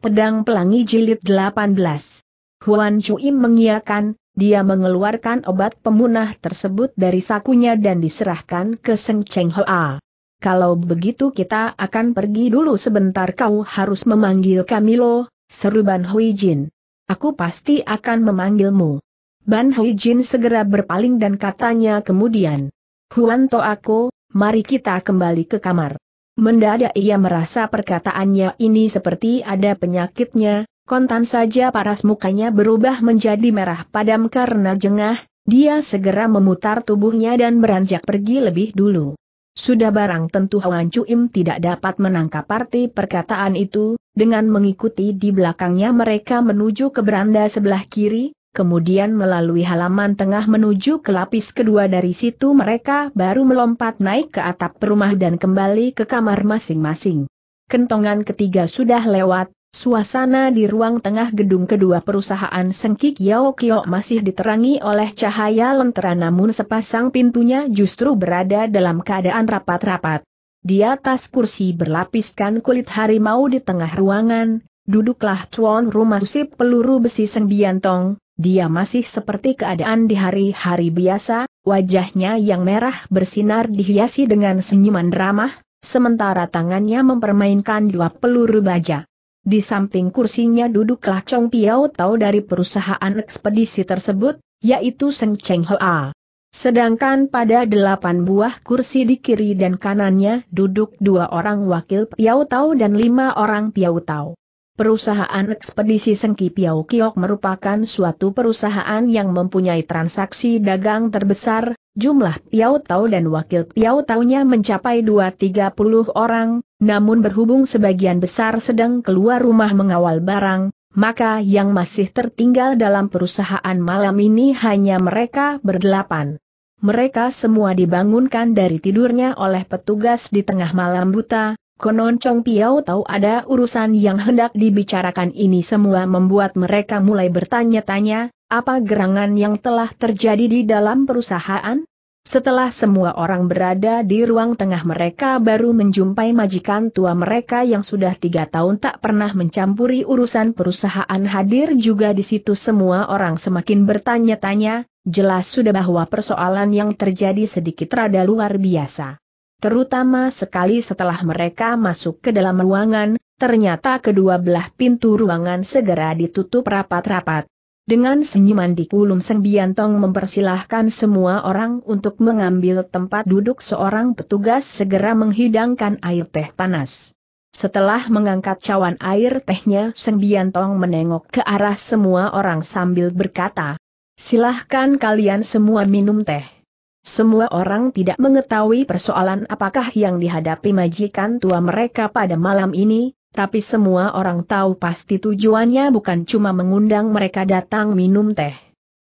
Pedang Pelangi Jilid 18. Huan Cui mengiakan, dia mengeluarkan obat pemunah tersebut dari sakunya dan diserahkan ke Seng Cheng Hoa. Kalau begitu kita akan pergi dulu sebentar kau harus memanggil kami lo, seru Ban Hui Jin. Aku pasti akan memanggilmu. Ban Hui Jin segera berpaling dan katanya kemudian. Huan To aku, mari kita kembali ke kamar. Mendadak ia merasa perkataannya ini seperti ada penyakitnya, kontan saja paras mukanya berubah menjadi merah padam karena jengah, dia segera memutar tubuhnya dan beranjak pergi lebih dulu. Sudah barang tentu Hoan Cuim tidak dapat menangkap arti perkataan itu, dengan mengikuti di belakangnya mereka menuju ke beranda sebelah kiri, kemudian melalui halaman tengah menuju ke lapis kedua dari situ mereka baru melompat naik ke atap rumah dan kembali ke kamar masing-masing. Kentongan ketiga sudah lewat, suasana di ruang tengah gedung kedua perusahaan Sengkik Yao Kio masih diterangi oleh cahaya lentera namun sepasang pintunya justru berada dalam keadaan rapat-rapat. Di atas kursi berlapiskan kulit harimau di tengah ruangan, duduklah tuan rumah si peluru besi Seng Tong. Dia masih seperti keadaan di hari-hari biasa, wajahnya yang merah bersinar dihiasi dengan senyuman ramah, sementara tangannya mempermainkan dua peluru baja. Di samping kursinya duduklah Chong Piao Tau dari perusahaan ekspedisi tersebut, yaitu Seng Cheng Hoa. Sedangkan pada delapan buah kursi di kiri dan kanannya duduk dua orang wakil Piao Tau dan lima orang Piao Tau. Perusahaan ekspedisi Sengki Piau Kiok merupakan suatu perusahaan yang mempunyai transaksi dagang terbesar, jumlah Piau Tau dan wakil Piau Taunya mencapai 230 orang, namun berhubung sebagian besar sedang keluar rumah mengawal barang, maka yang masih tertinggal dalam perusahaan malam ini hanya mereka berdelapan. Mereka semua dibangunkan dari tidurnya oleh petugas di tengah malam buta, Konon Chong Piao tahu ada urusan yang hendak dibicarakan ini semua membuat mereka mulai bertanya-tanya, apa gerangan yang telah terjadi di dalam perusahaan? Setelah semua orang berada di ruang tengah mereka baru menjumpai majikan tua mereka yang sudah tiga tahun tak pernah mencampuri urusan perusahaan hadir juga di situ semua orang semakin bertanya-tanya, jelas sudah bahwa persoalan yang terjadi sedikit rada luar biasa. Terutama sekali setelah mereka masuk ke dalam ruangan, ternyata kedua belah pintu ruangan segera ditutup rapat-rapat. Dengan senyuman di kulum Sembiantong mempersilahkan semua orang untuk mengambil tempat duduk seorang petugas segera menghidangkan air teh panas. Setelah mengangkat cawan air tehnya Sembiantong menengok ke arah semua orang sambil berkata, Silahkan kalian semua minum teh. Semua orang tidak mengetahui persoalan apakah yang dihadapi majikan tua mereka pada malam ini, tapi semua orang tahu pasti tujuannya bukan cuma mengundang mereka datang minum teh.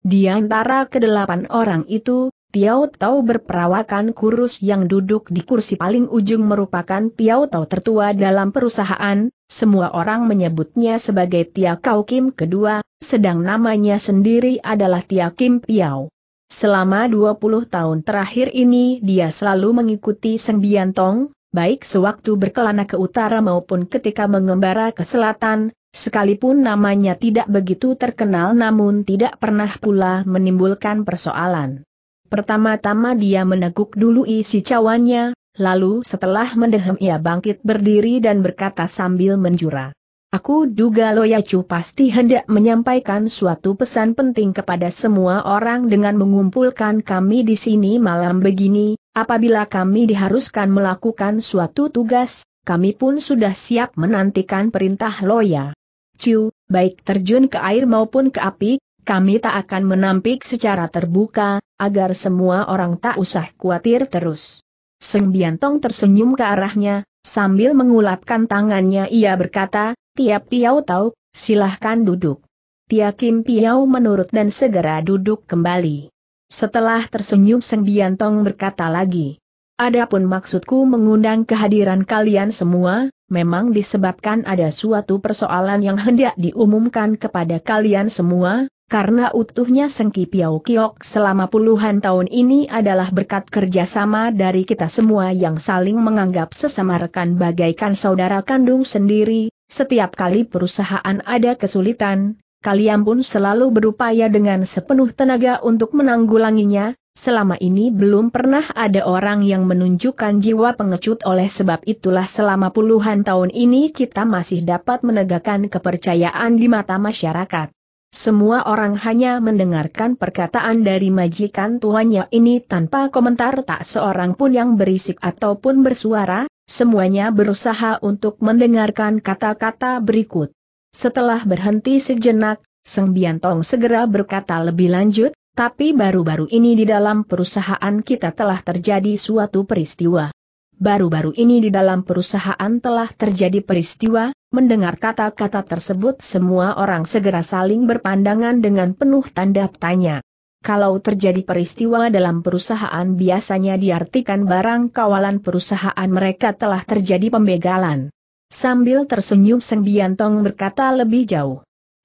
Di antara kedelapan orang itu, Piao Tau berperawakan kurus yang duduk di kursi paling ujung merupakan Piao Tau tertua dalam perusahaan, semua orang menyebutnya sebagai Tia Kau Kim kedua, sedang namanya sendiri adalah Tia Kim Piao. Selama 20 tahun terakhir ini dia selalu mengikuti Sembian Tong, baik sewaktu berkelana ke utara maupun ketika mengembara ke selatan, sekalipun namanya tidak begitu terkenal namun tidak pernah pula menimbulkan persoalan. Pertama-tama dia meneguk dulu isi cawannya, lalu setelah mendehem ia bangkit berdiri dan berkata sambil menjura. Aku duga Loyacu pasti hendak menyampaikan suatu pesan penting kepada semua orang dengan mengumpulkan kami di sini malam begini, apabila kami diharuskan melakukan suatu tugas, kami pun sudah siap menantikan perintah Loya. Ciu, baik terjun ke air maupun ke api, kami tak akan menampik secara terbuka, agar semua orang tak usah khawatir terus. Seng Biantong tersenyum ke arahnya, sambil mengulapkan tangannya ia berkata, Tiap Piau tahu, silahkan duduk. Tia Kim Piau menurut dan segera duduk kembali. Setelah tersenyum Seng Biantong berkata lagi. Adapun maksudku mengundang kehadiran kalian semua, memang disebabkan ada suatu persoalan yang hendak diumumkan kepada kalian semua, karena utuhnya Sengki Piau Kiok selama puluhan tahun ini adalah berkat kerjasama dari kita semua yang saling menganggap sesama rekan bagaikan saudara kandung sendiri, setiap kali perusahaan ada kesulitan, kalian pun selalu berupaya dengan sepenuh tenaga untuk menanggulanginya, selama ini belum pernah ada orang yang menunjukkan jiwa pengecut oleh sebab itulah selama puluhan tahun ini kita masih dapat menegakkan kepercayaan di mata masyarakat. Semua orang hanya mendengarkan perkataan dari majikan tuannya ini tanpa komentar tak seorang pun yang berisik ataupun bersuara, semuanya berusaha untuk mendengarkan kata-kata berikut. Setelah berhenti sejenak, Seng Biantong segera berkata lebih lanjut, tapi baru-baru ini di dalam perusahaan kita telah terjadi suatu peristiwa. Baru-baru ini di dalam perusahaan telah terjadi peristiwa, mendengar kata-kata tersebut semua orang segera saling berpandangan dengan penuh tanda tanya kalau terjadi peristiwa dalam perusahaan biasanya diartikan barang kawalan perusahaan mereka telah terjadi pembegalan. Sambil tersenyum Seng Biantong berkata lebih jauh.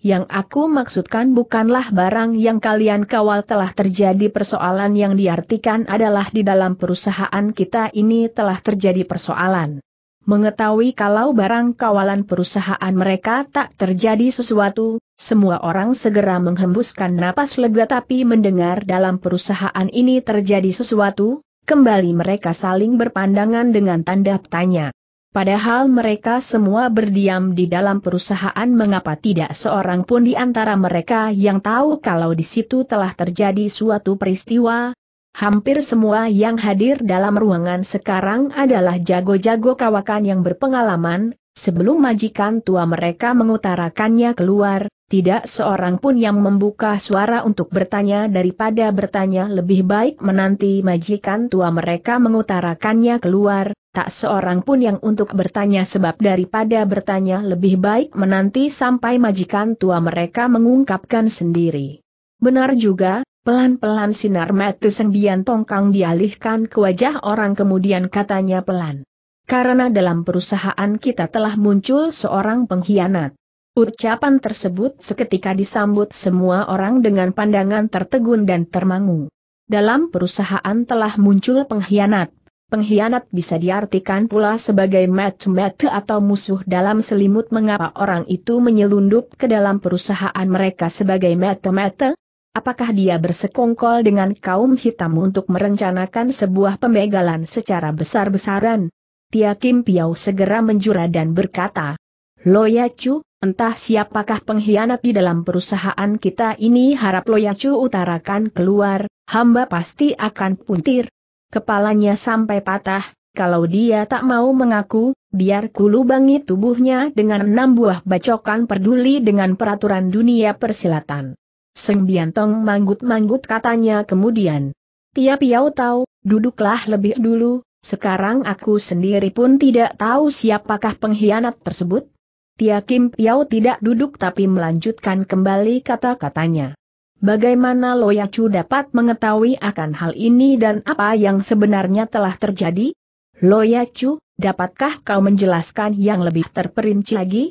Yang aku maksudkan bukanlah barang yang kalian kawal telah terjadi persoalan yang diartikan adalah di dalam perusahaan kita ini telah terjadi persoalan. Mengetahui kalau barang kawalan perusahaan mereka tak terjadi sesuatu, semua orang segera menghembuskan napas lega tapi mendengar dalam perusahaan ini terjadi sesuatu, kembali mereka saling berpandangan dengan tanda tanya. Padahal mereka semua berdiam di dalam perusahaan mengapa tidak seorang pun di antara mereka yang tahu kalau di situ telah terjadi suatu peristiwa, Hampir semua yang hadir dalam ruangan sekarang adalah jago-jago kawakan yang berpengalaman, sebelum majikan tua mereka mengutarakannya keluar, tidak seorang pun yang membuka suara untuk bertanya daripada bertanya lebih baik menanti majikan tua mereka mengutarakannya keluar, tak seorang pun yang untuk bertanya sebab daripada bertanya lebih baik menanti sampai majikan tua mereka mengungkapkan sendiri. Benar juga, Pelan-pelan sinar mata sembian tongkang dialihkan ke wajah orang kemudian katanya pelan. Karena dalam perusahaan kita telah muncul seorang pengkhianat. Ucapan tersebut seketika disambut semua orang dengan pandangan tertegun dan termangu. Dalam perusahaan telah muncul pengkhianat, Pengkhianat bisa diartikan pula sebagai mate-mate atau musuh dalam selimut mengapa orang itu menyelundup ke dalam perusahaan mereka sebagai mate-mate? Apakah dia bersekongkol dengan kaum hitam untuk merencanakan sebuah pembegalan secara besar-besaran? Tia Kim Piao segera menjura dan berkata, Lo ya Chu, entah siapakah pengkhianat di dalam perusahaan kita ini harap Ya Chu utarakan keluar, hamba pasti akan puntir. Kepalanya sampai patah, kalau dia tak mau mengaku, biar kulubangi tubuhnya dengan enam buah bacokan peduli dengan peraturan dunia persilatan. Seng Biantong manggut-manggut katanya kemudian. Tia Piau tahu, duduklah lebih dulu, sekarang aku sendiri pun tidak tahu siapakah pengkhianat tersebut. Tia Kim Piau tidak duduk tapi melanjutkan kembali kata-katanya. Bagaimana Loyacu Yacu dapat mengetahui akan hal ini dan apa yang sebenarnya telah terjadi? Loyacu, Yacu, dapatkah kau menjelaskan yang lebih terperinci lagi?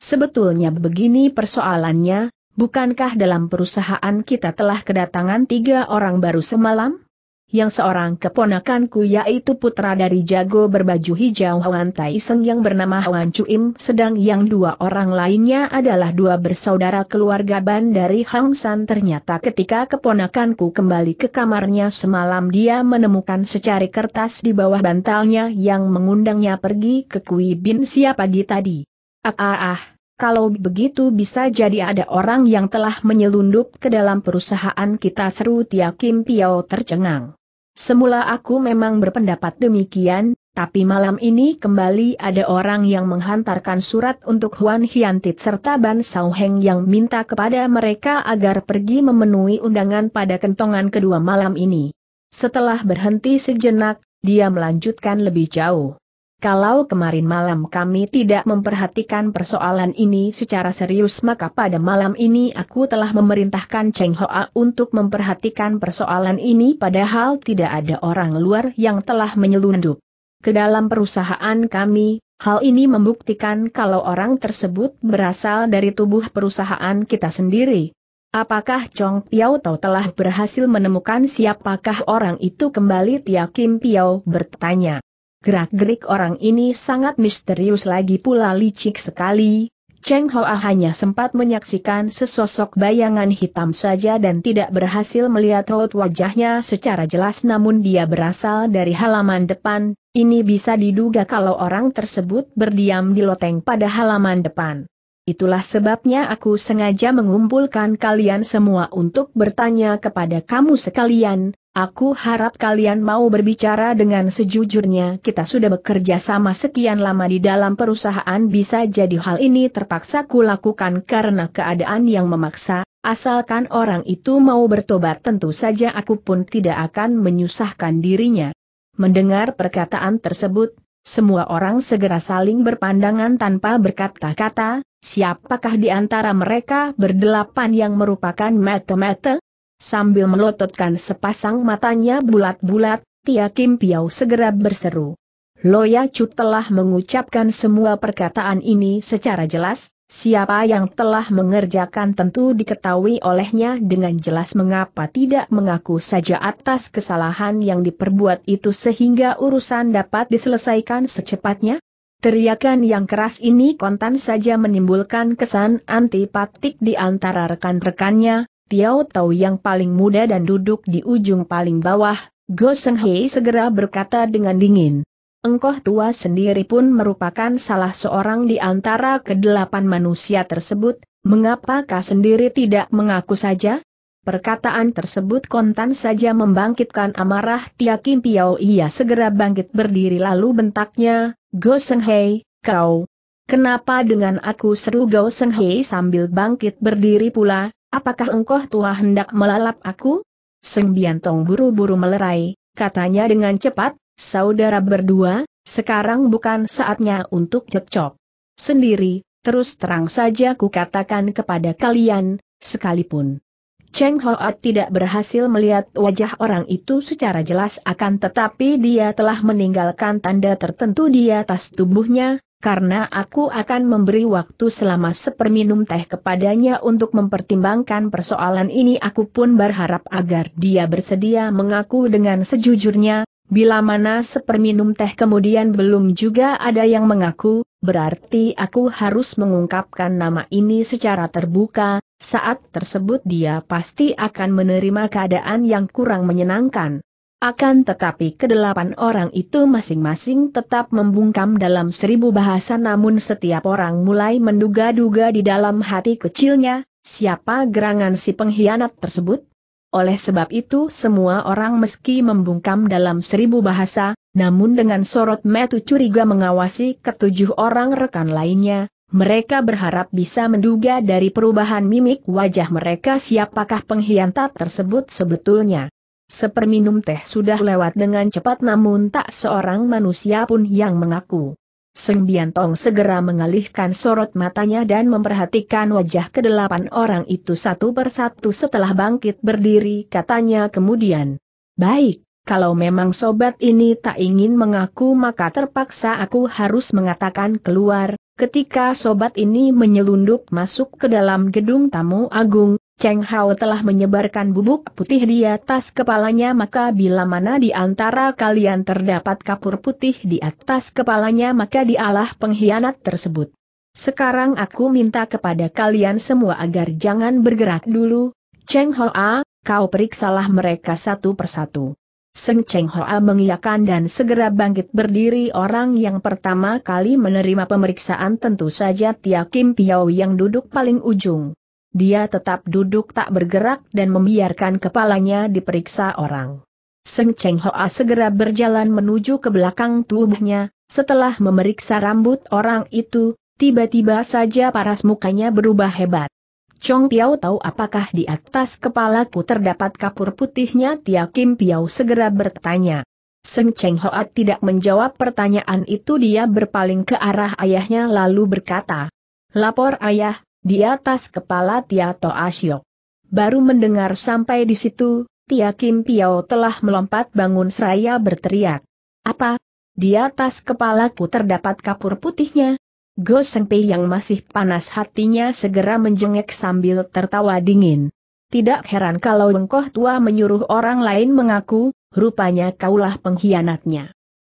Sebetulnya begini persoalannya, Bukankah dalam perusahaan kita telah kedatangan tiga orang baru semalam? Yang seorang keponakanku yaitu putra dari jago berbaju hijau Huan Tai Seng yang bernama Huan cuim, sedang yang dua orang lainnya adalah dua bersaudara keluarga Ban dari Hang San ternyata ketika keponakanku kembali ke kamarnya semalam dia menemukan secari kertas di bawah bantalnya yang mengundangnya pergi ke Kui Bin Sia pagi tadi. Ah ah ah, kalau begitu bisa jadi ada orang yang telah menyelundup ke dalam perusahaan kita seru Tia Kim Piao tercengang. Semula aku memang berpendapat demikian, tapi malam ini kembali ada orang yang menghantarkan surat untuk Huan Hiantit serta Ban Sao Heng yang minta kepada mereka agar pergi memenuhi undangan pada kentongan kedua malam ini. Setelah berhenti sejenak, dia melanjutkan lebih jauh. Kalau kemarin malam kami tidak memperhatikan persoalan ini secara serius maka pada malam ini aku telah memerintahkan Cheng Hoa untuk memperhatikan persoalan ini padahal tidak ada orang luar yang telah menyelundup. Ke dalam perusahaan kami, hal ini membuktikan kalau orang tersebut berasal dari tubuh perusahaan kita sendiri. Apakah Chong Piao Tau telah berhasil menemukan siapakah orang itu kembali Tia Kim Piao bertanya. Gerak-gerik orang ini sangat misterius lagi pula licik sekali. Cheng Hoa hanya sempat menyaksikan sesosok bayangan hitam saja dan tidak berhasil melihat raut wajahnya secara jelas namun dia berasal dari halaman depan, ini bisa diduga kalau orang tersebut berdiam di loteng pada halaman depan. Itulah sebabnya aku sengaja mengumpulkan kalian semua untuk bertanya kepada kamu sekalian, Aku harap kalian mau berbicara dengan sejujurnya kita sudah bekerja sama sekian lama di dalam perusahaan bisa jadi hal ini terpaksa kulakukan karena keadaan yang memaksa, asalkan orang itu mau bertobat tentu saja aku pun tidak akan menyusahkan dirinya. Mendengar perkataan tersebut, semua orang segera saling berpandangan tanpa berkata-kata, siapakah di antara mereka berdelapan yang merupakan mata-mata? Sambil melototkan sepasang matanya bulat-bulat, Tia Kim Piao segera berseru. Loya Chu telah mengucapkan semua perkataan ini secara jelas, siapa yang telah mengerjakan tentu diketahui olehnya dengan jelas mengapa tidak mengaku saja atas kesalahan yang diperbuat itu sehingga urusan dapat diselesaikan secepatnya? Teriakan yang keras ini kontan saja menimbulkan kesan antipatik di antara rekan-rekannya, Piao Tau yang paling muda dan duduk di ujung paling bawah, Go Seng Hei segera berkata dengan dingin. Engkoh tua sendiri pun merupakan salah seorang di antara kedelapan manusia tersebut, mengapakah sendiri tidak mengaku saja? Perkataan tersebut kontan saja membangkitkan amarah Tia Kim Piao ia segera bangkit berdiri lalu bentaknya, Go Seng Hei, kau, Kenapa dengan aku seru Gao Hei sambil bangkit berdiri pula, apakah engkau tua hendak melalap aku? Seng Biantong buru-buru melerai, katanya dengan cepat, saudara berdua, sekarang bukan saatnya untuk cekcok. Sendiri, terus terang saja ku katakan kepada kalian, sekalipun. Cheng Hoat tidak berhasil melihat wajah orang itu secara jelas akan tetapi dia telah meninggalkan tanda tertentu di atas tubuhnya, karena aku akan memberi waktu selama seperminum teh kepadanya untuk mempertimbangkan persoalan ini aku pun berharap agar dia bersedia mengaku dengan sejujurnya, bila mana seperminum teh kemudian belum juga ada yang mengaku, berarti aku harus mengungkapkan nama ini secara terbuka, saat tersebut dia pasti akan menerima keadaan yang kurang menyenangkan. Akan tetapi kedelapan orang itu masing-masing tetap membungkam dalam seribu bahasa namun setiap orang mulai menduga-duga di dalam hati kecilnya, siapa gerangan si pengkhianat tersebut? Oleh sebab itu semua orang meski membungkam dalam seribu bahasa, namun dengan sorot metu curiga mengawasi ketujuh orang rekan lainnya, mereka berharap bisa menduga dari perubahan mimik wajah mereka siapakah pengkhianat tersebut sebetulnya. Seperminum teh sudah lewat dengan cepat namun tak seorang manusia pun yang mengaku. Seng Biantong segera mengalihkan sorot matanya dan memperhatikan wajah kedelapan orang itu satu persatu setelah bangkit berdiri katanya kemudian. Baik, kalau memang sobat ini tak ingin mengaku maka terpaksa aku harus mengatakan keluar, ketika sobat ini menyelundup masuk ke dalam gedung tamu agung, Cheng Hao telah menyebarkan bubuk putih di atas kepalanya maka bila mana di antara kalian terdapat kapur putih di atas kepalanya maka dialah pengkhianat tersebut. Sekarang aku minta kepada kalian semua agar jangan bergerak dulu, Cheng Hoa, kau periksalah mereka satu persatu. Seng Cheng Hoa mengiyakan dan segera bangkit berdiri orang yang pertama kali menerima pemeriksaan tentu saja Tia Kim Piao yang duduk paling ujung. Dia tetap duduk tak bergerak dan membiarkan kepalanya diperiksa orang. Seng Cheng Hoa segera berjalan menuju ke belakang tubuhnya, setelah memeriksa rambut orang itu, tiba-tiba saja paras mukanya berubah hebat. Chong Piao tahu apakah di atas kepalaku terdapat kapur putihnya Tia Kim Piao segera bertanya. Seng Cheng Hoa tidak menjawab pertanyaan itu dia berpaling ke arah ayahnya lalu berkata, Lapor ayah, di atas kepala Tia Asyok. Baru mendengar sampai di situ, Tia Kim Piao telah melompat bangun seraya berteriak. Apa? Di atas kepalaku terdapat kapur putihnya? Go Pei yang masih panas hatinya segera menjengek sambil tertawa dingin. Tidak heran kalau engkoh tua menyuruh orang lain mengaku, rupanya kaulah pengkhianatnya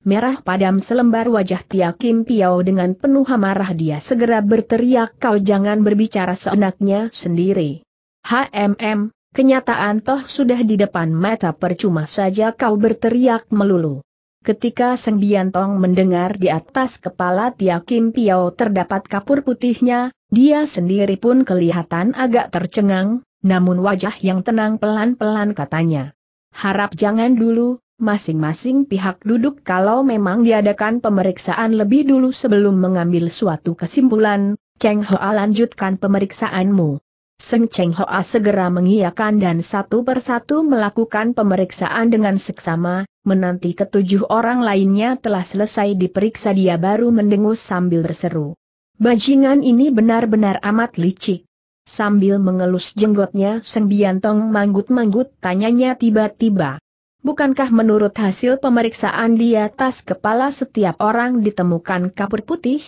merah padam selembar wajah Tia Kim Piao dengan penuh amarah dia segera berteriak kau jangan berbicara seenaknya sendiri. HMM, kenyataan toh sudah di depan mata percuma saja kau berteriak melulu. Ketika Seng Biantong mendengar di atas kepala Tia Kim Piao terdapat kapur putihnya, dia sendiri pun kelihatan agak tercengang, namun wajah yang tenang pelan-pelan katanya. Harap jangan dulu, masing-masing pihak duduk kalau memang diadakan pemeriksaan lebih dulu sebelum mengambil suatu kesimpulan, Cheng Hoa lanjutkan pemeriksaanmu. Seng Cheng Hoa segera mengiyakan dan satu persatu melakukan pemeriksaan dengan seksama, menanti ketujuh orang lainnya telah selesai diperiksa dia baru mendengus sambil berseru. Bajingan ini benar-benar amat licik. Sambil mengelus jenggotnya Seng Biantong manggut-manggut tanyanya tiba-tiba. Bukankah menurut hasil pemeriksaan di atas kepala setiap orang ditemukan kapur putih?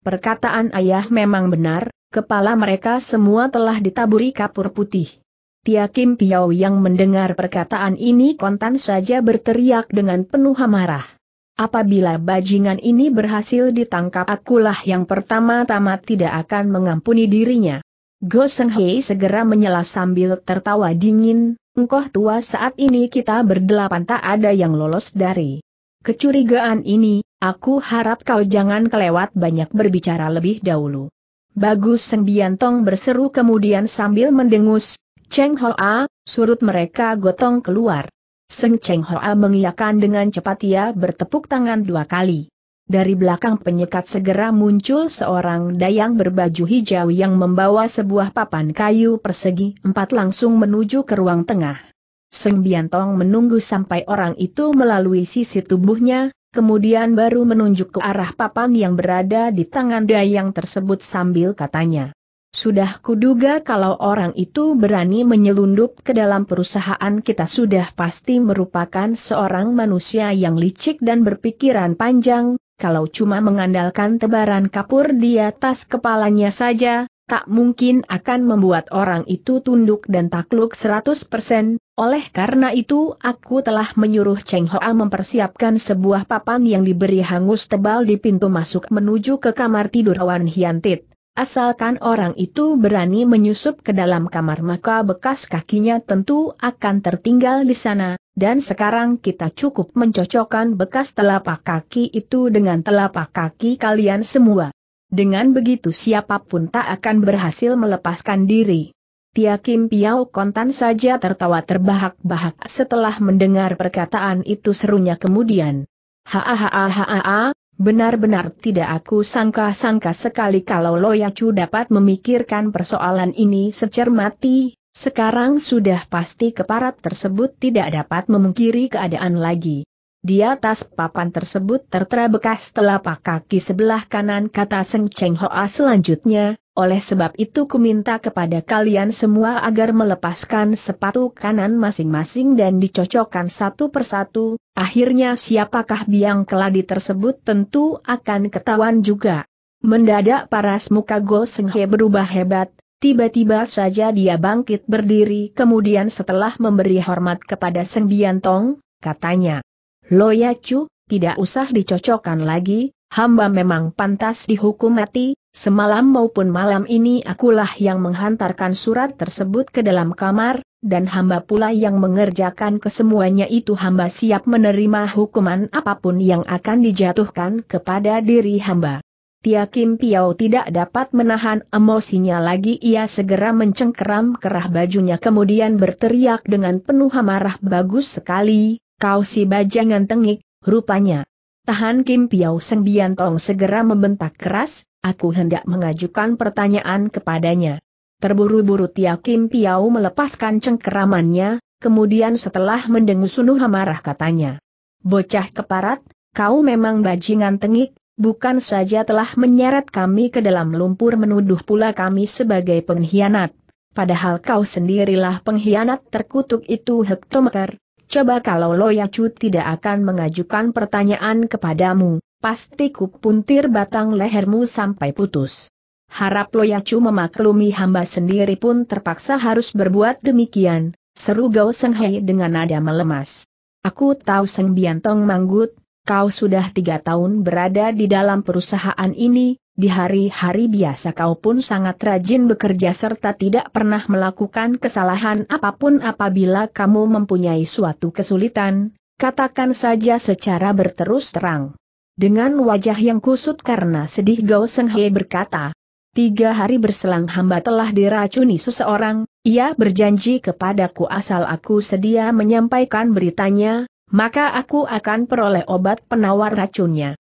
Perkataan ayah memang benar, kepala mereka semua telah ditaburi kapur putih. Tia Kim Piao yang mendengar perkataan ini kontan saja berteriak dengan penuh amarah. Apabila bajingan ini berhasil ditangkap akulah yang pertama-tama tidak akan mengampuni dirinya. Go Seng Hei segera menyela sambil tertawa dingin, Engkau tua saat ini kita berdelapan tak ada yang lolos dari kecurigaan ini, aku harap kau jangan kelewat banyak berbicara lebih dahulu. Bagus Seng Biantong berseru kemudian sambil mendengus, Cheng Hoa, surut mereka gotong keluar. Seng Cheng Hoa mengiakan dengan cepat ia bertepuk tangan dua kali. Dari belakang penyekat segera muncul seorang dayang berbaju hijau yang membawa sebuah papan kayu persegi empat langsung menuju ke ruang tengah. Seng Biantong menunggu sampai orang itu melalui sisi tubuhnya, kemudian baru menunjuk ke arah papan yang berada di tangan dayang tersebut sambil katanya. Sudah kuduga kalau orang itu berani menyelundup ke dalam perusahaan kita sudah pasti merupakan seorang manusia yang licik dan berpikiran panjang, kalau cuma mengandalkan tebaran kapur di atas kepalanya saja, tak mungkin akan membuat orang itu tunduk dan takluk 100%, oleh karena itu aku telah menyuruh Cheng Hoa mempersiapkan sebuah papan yang diberi hangus tebal di pintu masuk menuju ke kamar tidur Wan Hiantit. Asalkan orang itu berani menyusup ke dalam kamar maka bekas kakinya tentu akan tertinggal di sana, dan sekarang kita cukup mencocokkan bekas telapak kaki itu dengan telapak kaki kalian semua. Dengan begitu siapapun tak akan berhasil melepaskan diri. Tia Kim Piao kontan saja tertawa terbahak-bahak setelah mendengar perkataan itu serunya kemudian. Hahaha. Benar-benar tidak aku sangka-sangka sekali kalau Loyacu dapat memikirkan persoalan ini secermati, sekarang sudah pasti keparat tersebut tidak dapat memungkiri keadaan lagi. Di atas papan tersebut tertera bekas telapak kaki sebelah kanan kata Seng Cheng Hoa selanjutnya, oleh sebab itu minta kepada kalian semua agar melepaskan sepatu kanan masing-masing dan dicocokkan satu persatu, akhirnya siapakah biang keladi tersebut tentu akan ketahuan juga. Mendadak paras muka Go Senghe berubah hebat, tiba-tiba saja dia bangkit berdiri kemudian setelah memberi hormat kepada Seng Biantong, katanya. lo ya Chu, tidak usah dicocokkan lagi, hamba memang pantas dihukum mati, semalam maupun malam ini akulah yang menghantarkan surat tersebut ke dalam kamar, dan hamba pula yang mengerjakan kesemuanya itu hamba siap menerima hukuman apapun yang akan dijatuhkan kepada diri hamba. Tia Kim Piao tidak dapat menahan emosinya lagi ia segera mencengkeram kerah bajunya kemudian berteriak dengan penuh amarah bagus sekali, kau si bajangan tengik, rupanya. Tahan Kim Piau Seng Tong segera membentak keras, aku hendak mengajukan pertanyaan kepadanya. Terburu-buru Tia Kim Piau melepaskan cengkeramannya, kemudian setelah mendengus sunuh amarah katanya. Bocah keparat, kau memang bajingan tengik, bukan saja telah menyeret kami ke dalam lumpur menuduh pula kami sebagai pengkhianat. Padahal kau sendirilah pengkhianat terkutuk itu hektometer, Coba kalau Loya Chu tidak akan mengajukan pertanyaan kepadamu, pasti kupuntir puntir batang lehermu sampai putus. Harap Loya Chu memaklumi hamba sendiri pun terpaksa harus berbuat demikian, seru Gao Senghai dengan nada melemas. Aku tahu Seng Biantong Manggut, kau sudah tiga tahun berada di dalam perusahaan ini, di hari-hari biasa kau pun sangat rajin bekerja serta tidak pernah melakukan kesalahan apapun apabila kamu mempunyai suatu kesulitan, katakan saja secara berterus terang. Dengan wajah yang kusut karena sedih Gao Senghe berkata, Tiga hari berselang hamba telah diracuni seseorang, ia berjanji kepadaku asal aku sedia menyampaikan beritanya, maka aku akan peroleh obat penawar racunnya.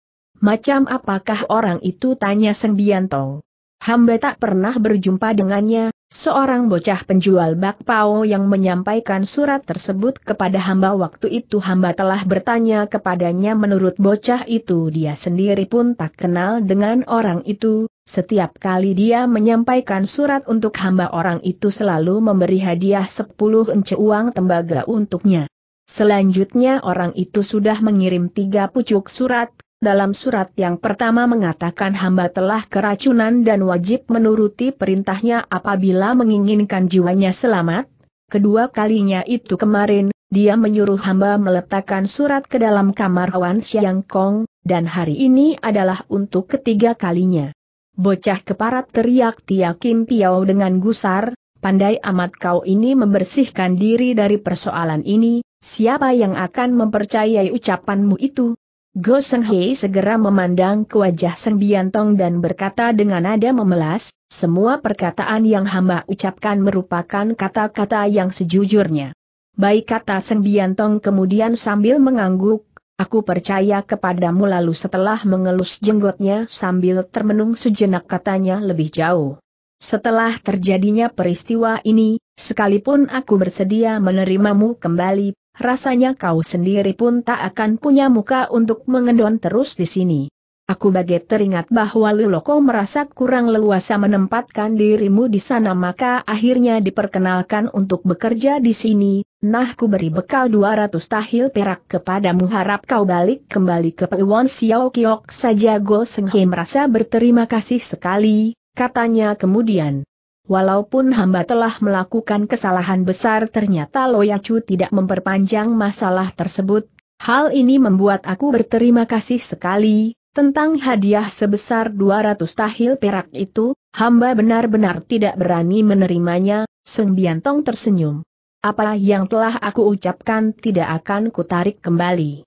Macam apakah orang itu tanya Sendianto? Hamba tak pernah berjumpa dengannya, seorang bocah penjual bakpao yang menyampaikan surat tersebut kepada hamba waktu itu hamba telah bertanya kepadanya menurut bocah itu dia sendiri pun tak kenal dengan orang itu, setiap kali dia menyampaikan surat untuk hamba orang itu selalu memberi hadiah 10 ence uang tembaga untuknya. Selanjutnya orang itu sudah mengirim tiga pucuk surat dalam surat yang pertama mengatakan hamba telah keracunan dan wajib menuruti perintahnya apabila menginginkan jiwanya selamat, kedua kalinya itu kemarin, dia menyuruh hamba meletakkan surat ke dalam kamar Wan Xiang Kong, dan hari ini adalah untuk ketiga kalinya. Bocah keparat teriak Tia Kim Piao dengan gusar, pandai amat kau ini membersihkan diri dari persoalan ini, siapa yang akan mempercayai ucapanmu itu? Goseng Hei segera memandang ke wajah Seng Biantong dan berkata dengan nada memelas, semua perkataan yang hamba ucapkan merupakan kata-kata yang sejujurnya. Baik kata Seng Biantong kemudian sambil mengangguk, aku percaya kepadamu lalu setelah mengelus jenggotnya sambil termenung sejenak katanya lebih jauh. Setelah terjadinya peristiwa ini, sekalipun aku bersedia menerimamu kembali, rasanya kau sendiri pun tak akan punya muka untuk mengendon terus di sini. Aku bagai teringat bahwa Liloko merasa kurang leluasa menempatkan dirimu di sana maka akhirnya diperkenalkan untuk bekerja di sini, nah ku beri bekal 200 tahil perak kepadamu harap kau balik kembali ke Pewon Xiao Kiok saja Go Senghe merasa berterima kasih sekali, katanya kemudian. Walaupun hamba telah melakukan kesalahan besar ternyata Loyacu tidak memperpanjang masalah tersebut, hal ini membuat aku berterima kasih sekali, tentang hadiah sebesar 200 tahil perak itu, hamba benar-benar tidak berani menerimanya, Seng Biantong tersenyum. Apa yang telah aku ucapkan tidak akan kutarik kembali.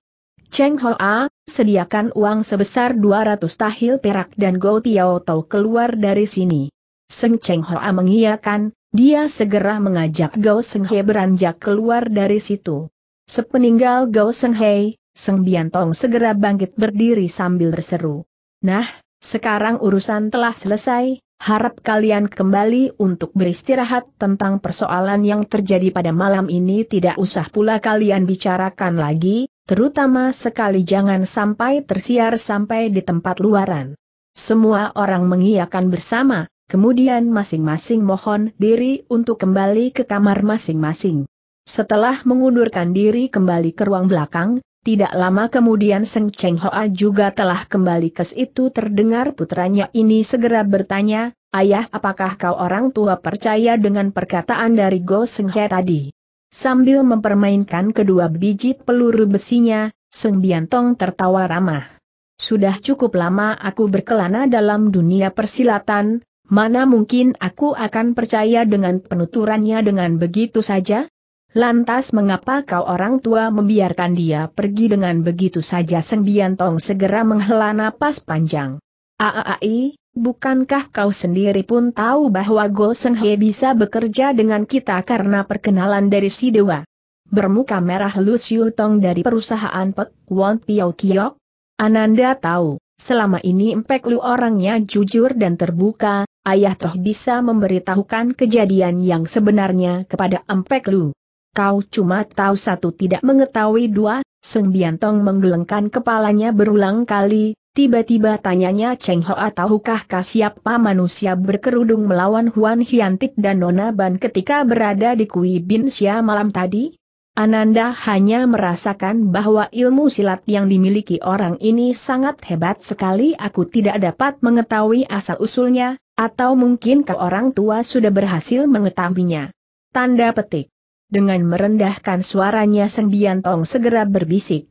Cheng A, sediakan uang sebesar 200 tahil perak dan Go Tiao Tau keluar dari sini. Seng Cheng Hoa mengiyakan, dia segera mengajak Gao Seng He beranjak keluar dari situ. Sepeninggal Gao Seng He, Seng Biantong segera bangkit berdiri sambil berseru. Nah, sekarang urusan telah selesai, harap kalian kembali untuk beristirahat tentang persoalan yang terjadi pada malam ini tidak usah pula kalian bicarakan lagi, terutama sekali jangan sampai tersiar sampai di tempat luaran. Semua orang mengiyakan bersama, Kemudian masing-masing mohon diri untuk kembali ke kamar masing-masing. Setelah mengundurkan diri kembali ke ruang belakang, tidak lama kemudian Seng Cheng Hoa juga telah kembali ke situ terdengar putranya ini segera bertanya, Ayah apakah kau orang tua percaya dengan perkataan dari Go Seng He tadi? Sambil mempermainkan kedua biji peluru besinya, Seng Biantong tertawa ramah. Sudah cukup lama aku berkelana dalam dunia persilatan, Mana mungkin aku akan percaya dengan penuturannya dengan begitu saja? Lantas mengapa kau orang tua membiarkan dia pergi dengan begitu saja Sembian Tong segera menghela napas panjang. Aai, bukankah kau sendiri pun tahu bahwa Go Seng He bisa bekerja dengan kita karena perkenalan dari si dewa? Bermuka merah Lu Xiu Tong dari perusahaan Pek Won Piao Kiok? Ananda tahu, selama ini Empek Lu orangnya jujur dan terbuka, ayah toh bisa memberitahukan kejadian yang sebenarnya kepada Empek Lu. Kau cuma tahu satu tidak mengetahui dua, Seng Biantong menggelengkan kepalanya berulang kali, tiba-tiba tanyanya Cheng Hoa tahukah kah siapa manusia berkerudung melawan Huan Hiantik dan Nona Ban ketika berada di Kui Bin Xia malam tadi? Ananda hanya merasakan bahwa ilmu silat yang dimiliki orang ini sangat hebat sekali aku tidak dapat mengetahui asal-usulnya, atau mungkin ke orang tua sudah berhasil mengetahuinya. Tanda petik. Dengan merendahkan suaranya Sendian Tong segera berbisik.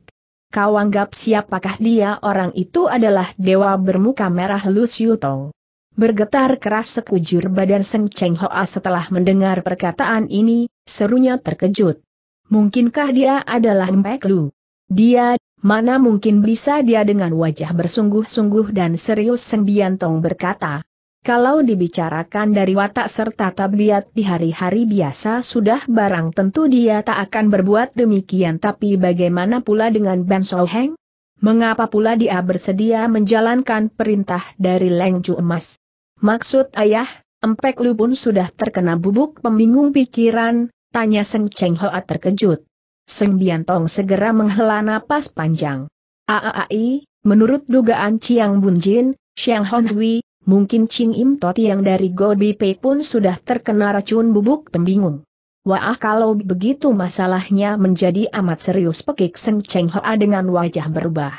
Kau anggap siapakah dia orang itu adalah dewa bermuka merah Lu Xiu Tong. Bergetar keras sekujur badan Seng Cheng Hoa setelah mendengar perkataan ini, serunya terkejut. Mungkinkah dia adalah Mpek Lu? Dia, mana mungkin bisa dia dengan wajah bersungguh-sungguh dan serius Seng Biantong berkata. Kalau dibicarakan dari watak serta tabiat di hari-hari biasa sudah barang tentu dia tak akan berbuat demikian tapi bagaimana pula dengan Ben Soheng? Mengapa pula dia bersedia menjalankan perintah dari Leng Ju Emas? Maksud ayah, Empek Lu pun sudah terkena bubuk pembingung pikiran, tanya Seng Cheng Hoa terkejut. Seng Bian Tong segera menghela napas panjang. Aai, menurut dugaan Chiang Bunjin, Xiang Hui, Mungkin Ching Im Tot yang dari Gobi Pei pun sudah terkena racun bubuk pembingung. Wah kalau begitu masalahnya menjadi amat serius pekik Seng Cheng Hoa dengan wajah berubah.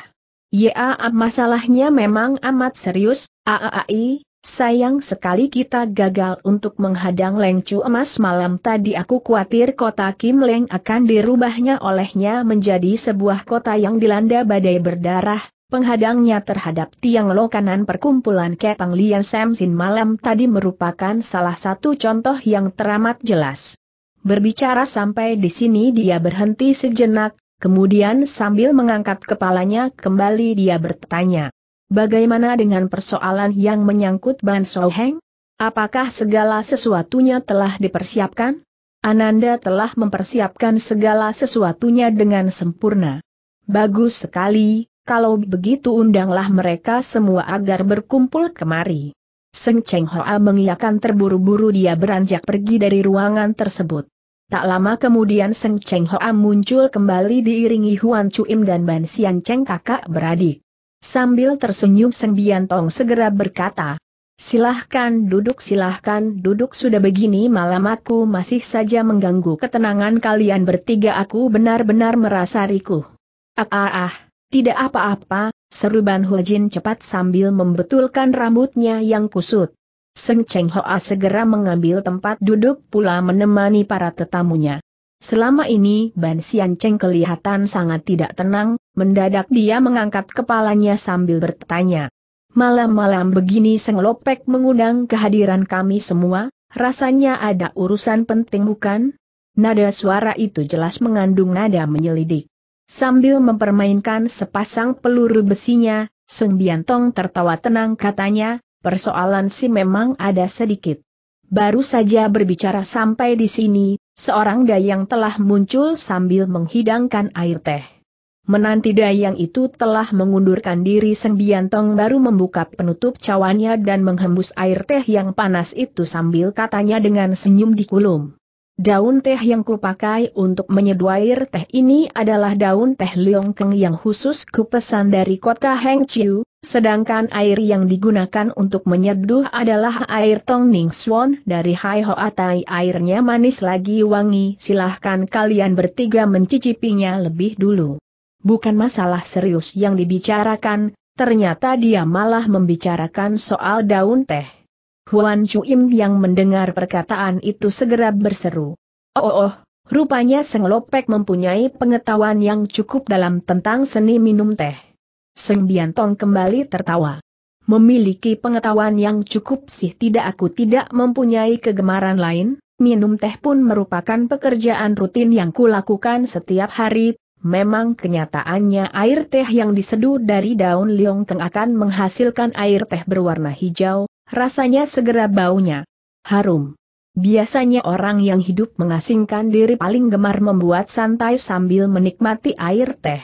Ya ah, masalahnya memang amat serius, aai, ah, ah, sayang sekali kita gagal untuk menghadang Leng Chu emas malam tadi aku khawatir kota Kim Leng akan dirubahnya olehnya menjadi sebuah kota yang dilanda badai berdarah, Penghadangnya terhadap tiang lokanan perkumpulan Kepang Lian Samsin malam tadi merupakan salah satu contoh yang teramat jelas. Berbicara sampai di sini dia berhenti sejenak, kemudian sambil mengangkat kepalanya kembali dia bertanya. Bagaimana dengan persoalan yang menyangkut Ban Heng? Apakah segala sesuatunya telah dipersiapkan? Ananda telah mempersiapkan segala sesuatunya dengan sempurna. Bagus sekali, kalau begitu undanglah mereka semua agar berkumpul kemari. Seng Cheng Hoa mengiyakan terburu-buru dia beranjak pergi dari ruangan tersebut. Tak lama kemudian Seng Cheng Hoa muncul kembali diiringi Huan Chuim dan Ban Xian Cheng kakak beradik. Sambil tersenyum Seng Bian Tong segera berkata, Silahkan duduk silahkan duduk sudah begini malam aku masih saja mengganggu ketenangan kalian bertiga aku benar-benar merasa rikuh. Ah ah ah. Tidak apa-apa, seru Ban Huajin cepat sambil membetulkan rambutnya yang kusut. Seng Cheng Hoa segera mengambil tempat duduk pula menemani para tetamunya. Selama ini Ban Xian Cheng kelihatan sangat tidak tenang, mendadak dia mengangkat kepalanya sambil bertanya. Malam-malam begini Seng Lopek mengundang kehadiran kami semua, rasanya ada urusan penting bukan? Nada suara itu jelas mengandung nada menyelidik. Sambil mempermainkan sepasang peluru besinya, Seng Biantong tertawa tenang katanya, persoalan si memang ada sedikit. Baru saja berbicara sampai di sini, seorang dayang telah muncul sambil menghidangkan air teh. Menanti dayang itu telah mengundurkan diri Seng Biantong baru membuka penutup cawannya dan menghembus air teh yang panas itu sambil katanya dengan senyum di kulum. Daun teh yang kupakai untuk menyeduh air teh ini adalah daun teh liongkeng yang khusus kupesan dari kota Hengqiu, sedangkan air yang digunakan untuk menyeduh adalah air Tong Swan dari Hai Atai. Airnya manis lagi wangi, silahkan kalian bertiga mencicipinya lebih dulu. Bukan masalah serius yang dibicarakan, ternyata dia malah membicarakan soal daun teh. Huan Chuim yang mendengar perkataan itu segera berseru. Oh, oh, oh rupanya Seng Lopek mempunyai pengetahuan yang cukup dalam tentang seni minum teh. Seng Biantong kembali tertawa. Memiliki pengetahuan yang cukup sih tidak aku tidak mempunyai kegemaran lain, minum teh pun merupakan pekerjaan rutin yang kulakukan setiap hari, Memang kenyataannya air teh yang diseduh dari daun liongkeng akan menghasilkan air teh berwarna hijau, Rasanya segera baunya. Harum. Biasanya orang yang hidup mengasingkan diri paling gemar membuat santai sambil menikmati air teh.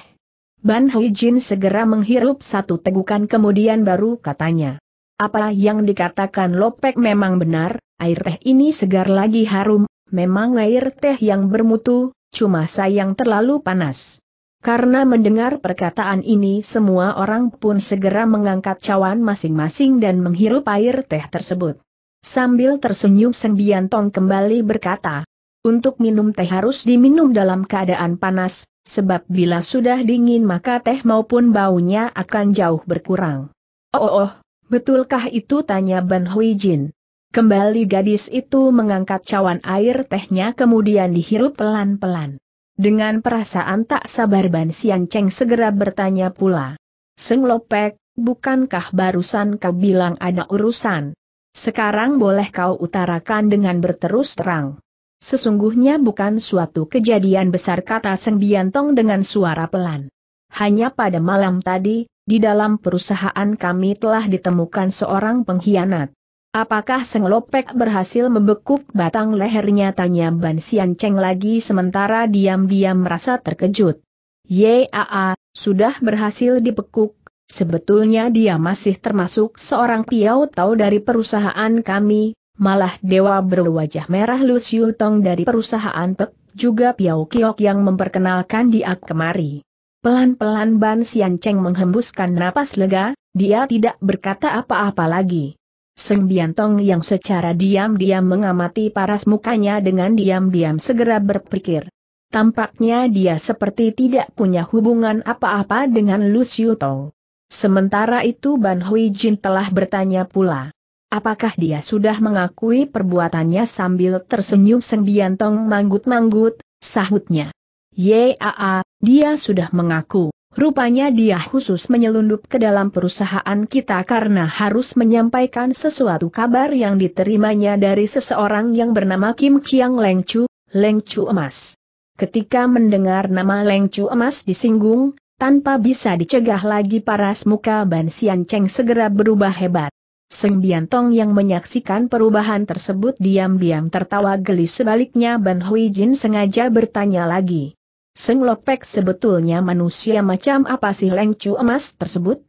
Ban Huijin segera menghirup satu tegukan kemudian baru katanya. Apa yang dikatakan Lopek memang benar, air teh ini segar lagi harum, memang air teh yang bermutu, cuma sayang terlalu panas. Karena mendengar perkataan ini semua orang pun segera mengangkat cawan masing-masing dan menghirup air teh tersebut. Sambil tersenyum Sembiantong kembali berkata, untuk minum teh harus diminum dalam keadaan panas, sebab bila sudah dingin maka teh maupun baunya akan jauh berkurang. Oh, oh, oh betulkah itu tanya Ban Hui Jin. Kembali gadis itu mengangkat cawan air tehnya kemudian dihirup pelan-pelan. Dengan perasaan tak sabar Ban Sian Cheng segera bertanya pula. Seng Lopek, bukankah barusan kau bilang ada urusan? Sekarang boleh kau utarakan dengan berterus terang. Sesungguhnya bukan suatu kejadian besar kata Seng Biantong dengan suara pelan. Hanya pada malam tadi, di dalam perusahaan kami telah ditemukan seorang pengkhianat. Apakah Seng Lopek berhasil membekuk batang lehernya tanya Ban Sian Cheng lagi sementara diam-diam merasa terkejut. Yaa, sudah berhasil dibekuk. sebetulnya dia masih termasuk seorang piau tahu dari perusahaan kami, malah dewa berwajah merah Luciu Tong dari perusahaan Pek, juga piau kiok yang memperkenalkan dia kemari. Pelan-pelan Ban Sian Cheng menghembuskan napas lega, dia tidak berkata apa-apa lagi. Seng Biantong yang secara diam-diam mengamati paras mukanya dengan diam-diam segera berpikir. Tampaknya dia seperti tidak punya hubungan apa-apa dengan Lu Xiu Tong. Sementara itu Ban Hui Jin telah bertanya pula. Apakah dia sudah mengakui perbuatannya sambil tersenyum Seng Biantong manggut-manggut, sahutnya. Yaa, dia sudah mengaku. Rupanya dia khusus menyelundup ke dalam perusahaan kita karena harus menyampaikan sesuatu kabar yang diterimanya dari seseorang yang bernama Kim Chiang Leng Chu, Leng Chu Emas. Ketika mendengar nama Leng Chu Emas disinggung, tanpa bisa dicegah lagi paras muka Ban Sian Cheng segera berubah hebat. Seng Tong yang menyaksikan perubahan tersebut diam-diam tertawa geli sebaliknya Ban Hui Jin sengaja bertanya lagi. Seng Lopek sebetulnya manusia macam apa sih Lengcu Emas tersebut?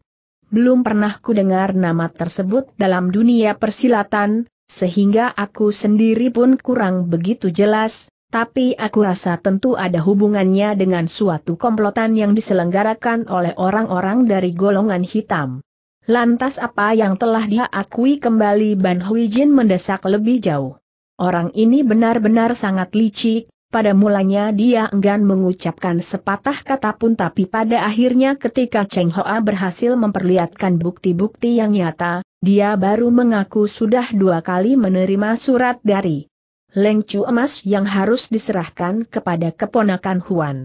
Belum pernah ku dengar nama tersebut dalam dunia persilatan, sehingga aku sendiri pun kurang begitu jelas, tapi aku rasa tentu ada hubungannya dengan suatu komplotan yang diselenggarakan oleh orang-orang dari golongan hitam. Lantas apa yang telah dia akui kembali Ban Hui Jin mendesak lebih jauh. Orang ini benar-benar sangat licik, pada mulanya dia enggan mengucapkan sepatah kata pun tapi pada akhirnya ketika Cheng Hoa berhasil memperlihatkan bukti-bukti yang nyata, dia baru mengaku sudah dua kali menerima surat dari Lengcu emas yang harus diserahkan kepada keponakan Huan.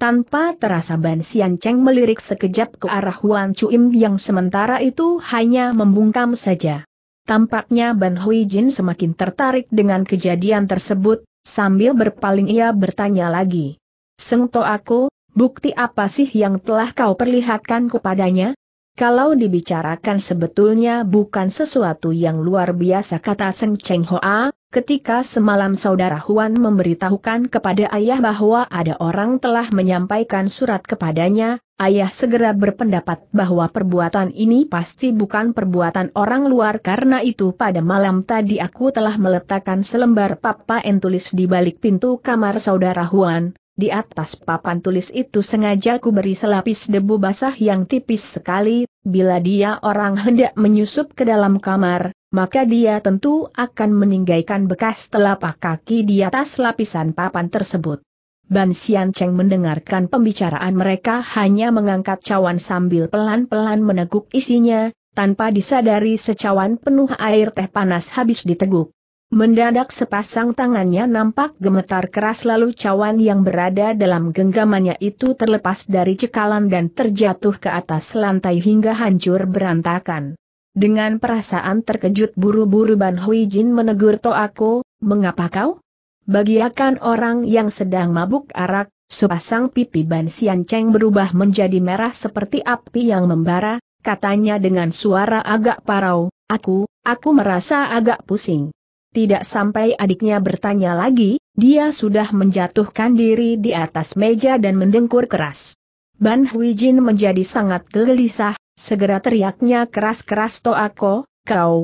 Tanpa terasa Ban Sian Cheng melirik sekejap ke arah Huan Chuim yang sementara itu hanya membungkam saja. Tampaknya Ban Hui Jin semakin tertarik dengan kejadian tersebut, Sambil berpaling ia bertanya lagi. Sengto aku, bukti apa sih yang telah kau perlihatkan kepadanya? Kalau dibicarakan sebetulnya bukan sesuatu yang luar biasa kata Seng Cheng Hoa, Ketika semalam saudara Huan memberitahukan kepada ayah bahwa ada orang telah menyampaikan surat kepadanya, ayah segera berpendapat bahwa perbuatan ini pasti bukan perbuatan orang luar karena itu pada malam tadi aku telah meletakkan selembar papan tulis di balik pintu kamar saudara Huan. Di atas papan tulis itu sengaja ku beri selapis debu basah yang tipis sekali, bila dia orang hendak menyusup ke dalam kamar, maka dia tentu akan meninggalkan bekas telapak kaki di atas lapisan papan tersebut. Ban Xian Cheng mendengarkan pembicaraan mereka hanya mengangkat cawan sambil pelan-pelan meneguk isinya, tanpa disadari secawan penuh air teh panas habis diteguk. Mendadak sepasang tangannya nampak gemetar keras lalu cawan yang berada dalam genggamannya itu terlepas dari cekalan dan terjatuh ke atas lantai hingga hancur berantakan. Dengan perasaan terkejut buru-buru Ban Hui Jin menegur Toako, mengapa kau? Bagiakan orang yang sedang mabuk arak, sepasang pipi Ban Sian Cheng berubah menjadi merah seperti api yang membara, katanya dengan suara agak parau, aku, aku merasa agak pusing. Tidak sampai adiknya bertanya lagi, dia sudah menjatuhkan diri di atas meja dan mendengkur keras. Ban Hui Jin menjadi sangat gelisah, segera teriaknya keras-keras Toako, kau,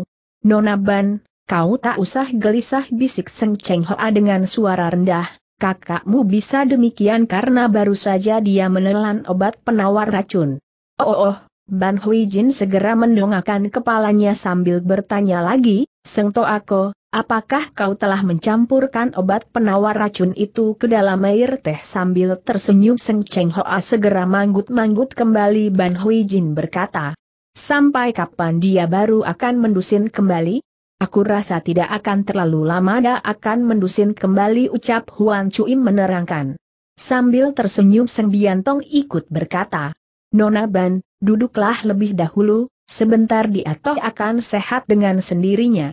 Nona Ban, kau tak usah gelisah bisik Seng Cheng Hoa dengan suara rendah, kakakmu bisa demikian karena baru saja dia menelan obat penawar racun. Oh, oh, oh Ban Hui Jin segera mendongakkan kepalanya sambil bertanya lagi, Seng Toako, Apakah kau telah mencampurkan obat penawar racun itu ke dalam air teh sambil tersenyum Seng Cheng Hoa segera manggut-manggut kembali Ban Hui Jin berkata. Sampai kapan dia baru akan mendusin kembali? Aku rasa tidak akan terlalu lama dia akan mendusin kembali ucap Huan Cui menerangkan. Sambil tersenyum Seng Bian Tong ikut berkata. Nona Ban, duduklah lebih dahulu, sebentar dia toh akan sehat dengan sendirinya.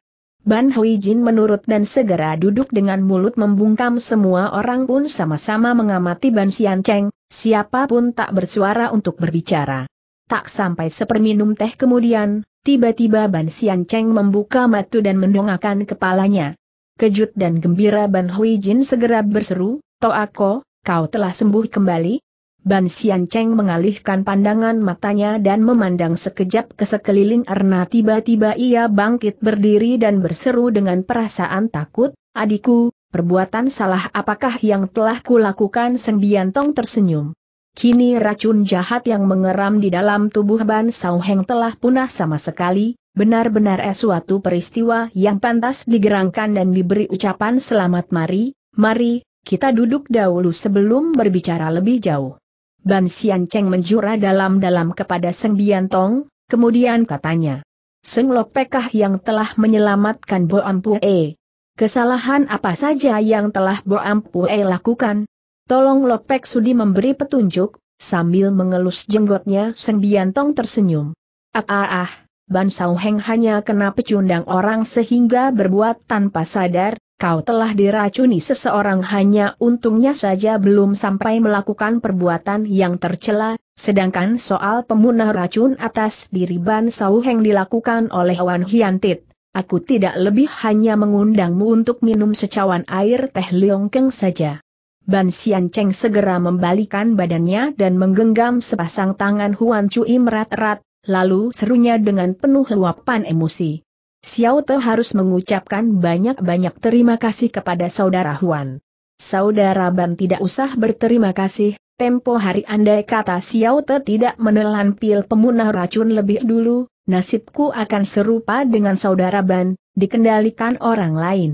Ban Hui Jin menurut dan segera duduk dengan mulut membungkam semua orang pun sama-sama mengamati Ban Xian Cheng, siapapun tak bersuara untuk berbicara. Tak sampai seperminum teh kemudian, tiba-tiba Ban Xian Cheng membuka matu dan mendongakkan kepalanya. Kejut dan gembira Ban Hui Jin segera berseru, Toako, kau telah sembuh kembali, Ban Xian Cheng mengalihkan pandangan matanya dan memandang sekejap ke sekeliling karena tiba-tiba ia bangkit berdiri dan berseru dengan perasaan takut, adikku, perbuatan salah apakah yang telah kulakukan Sembian Tong tersenyum. Kini racun jahat yang mengeram di dalam tubuh Ban Sao Heng telah punah sama sekali, benar-benar esuatu suatu peristiwa yang pantas digerangkan dan diberi ucapan selamat mari, mari, kita duduk dahulu sebelum berbicara lebih jauh. Ban Xian Cheng menjura dalam-dalam kepada Seng Tong, kemudian katanya. Seng Lopekah yang telah menyelamatkan Bo Ampue. Kesalahan apa saja yang telah Bo Ampue lakukan? Tolong Lopek Sudi memberi petunjuk, sambil mengelus jenggotnya Seng Tong tersenyum. Ah ah ah, Ban Heng hanya kena pecundang orang sehingga berbuat tanpa sadar, Kau telah diracuni seseorang hanya untungnya saja belum sampai melakukan perbuatan yang tercela, sedangkan soal pemunah racun atas diri Ban Sauheng dilakukan oleh Wan Hiantit. Aku tidak lebih hanya mengundangmu untuk minum secawan air teh liongkeng saja. Ban Xian Cheng segera membalikan badannya dan menggenggam sepasang tangan Huan Cui merat-erat, lalu serunya dengan penuh luapan emosi. Xiao Te harus mengucapkan banyak-banyak terima kasih kepada saudara Huan. Saudara Ban tidak usah berterima kasih, tempo hari andai kata Xiao Te tidak menelan pil pemunah racun lebih dulu, nasibku akan serupa dengan saudara Ban, dikendalikan orang lain.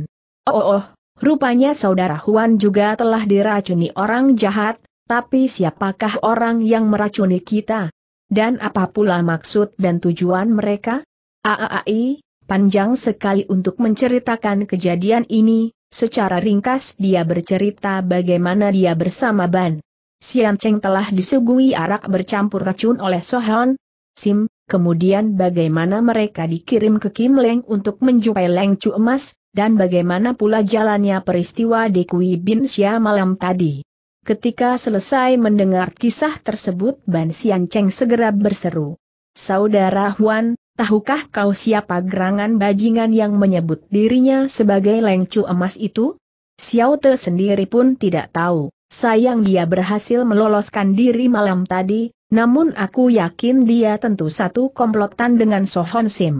Oh oh, oh rupanya saudara Huan juga telah diracuni orang jahat, tapi siapakah orang yang meracuni kita? Dan apa pula maksud dan tujuan mereka? Aai, Panjang sekali untuk menceritakan kejadian ini, secara ringkas dia bercerita bagaimana dia bersama Ban. Sian Cheng telah disuguhi arak bercampur racun oleh Sohan Sim, kemudian bagaimana mereka dikirim ke Kim Leng untuk menjumpai Leng Chu Emas, dan bagaimana pula jalannya peristiwa di Kui Bin Xia malam tadi. Ketika selesai mendengar kisah tersebut Ban Sian Cheng segera berseru. Saudara Huan, tahukah kau siapa gerangan bajingan yang menyebut dirinya sebagai lengcu emas itu? Xiao Te sendiri pun tidak tahu, sayang dia berhasil meloloskan diri malam tadi, namun aku yakin dia tentu satu komplotan dengan Sohon Sim.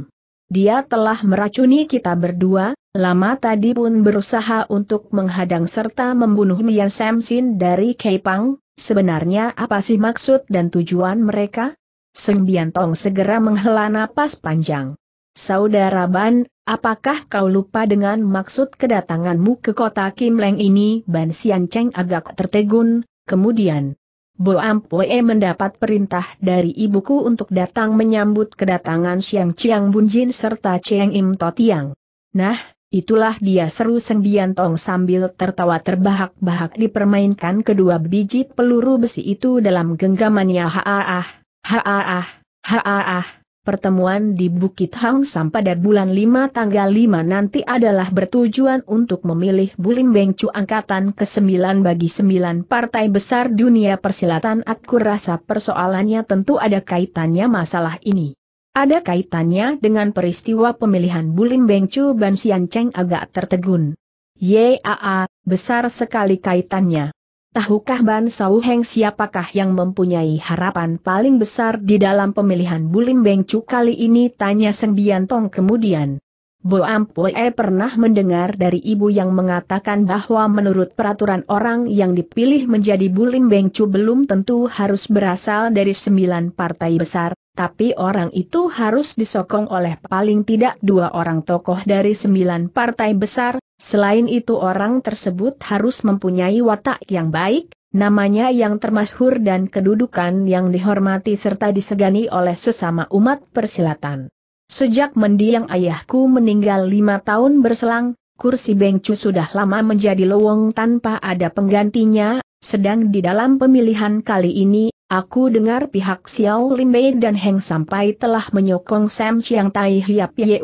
Dia telah meracuni kita berdua, lama tadi pun berusaha untuk menghadang serta membunuh Nian Samsin dari Kepang. sebenarnya apa sih maksud dan tujuan mereka? Seng Biantong segera menghela napas panjang. Saudara Ban, apakah kau lupa dengan maksud kedatanganmu ke kota Kim Leng ini? Ban Sian Cheng agak tertegun, kemudian. Bo Ampoe mendapat perintah dari ibuku untuk datang menyambut kedatangan Siang Chiang Jin serta Cheng Im To Tiang. Nah, itulah dia seru Seng Biantong sambil tertawa terbahak-bahak dipermainkan kedua biji peluru besi itu dalam genggamannya -ha. Haaah, haaah, pertemuan di Bukit Hang Sam pada bulan 5 tanggal 5 nanti adalah bertujuan untuk memilih Bulim Bengcu angkatan ke-9 bagi 9 partai besar dunia persilatan aku rasa persoalannya tentu ada kaitannya masalah ini. Ada kaitannya dengan peristiwa pemilihan Bulim Bengcu Ban Sian Cheng agak tertegun. Yaa, besar sekali kaitannya. Tahukah Ban Sau Heng siapakah yang mempunyai harapan paling besar di dalam pemilihan Bulim Bengcu kali ini? Tanya Bian Tong kemudian. Bo Ampoe pernah mendengar dari ibu yang mengatakan bahwa menurut peraturan orang yang dipilih menjadi Bulim Bengcu belum tentu harus berasal dari sembilan partai besar, tapi orang itu harus disokong oleh paling tidak dua orang tokoh dari sembilan partai besar, Selain itu orang tersebut harus mempunyai watak yang baik, namanya yang termasyhur dan kedudukan yang dihormati serta disegani oleh sesama umat persilatan. Sejak mendiang ayahku meninggal lima tahun berselang, kursi bengcu sudah lama menjadi lowong tanpa ada penggantinya, sedang di dalam pemilihan kali ini, aku dengar pihak Xiao Linbei dan Heng Sampai telah menyokong Sam Siang Tai Hiap Ye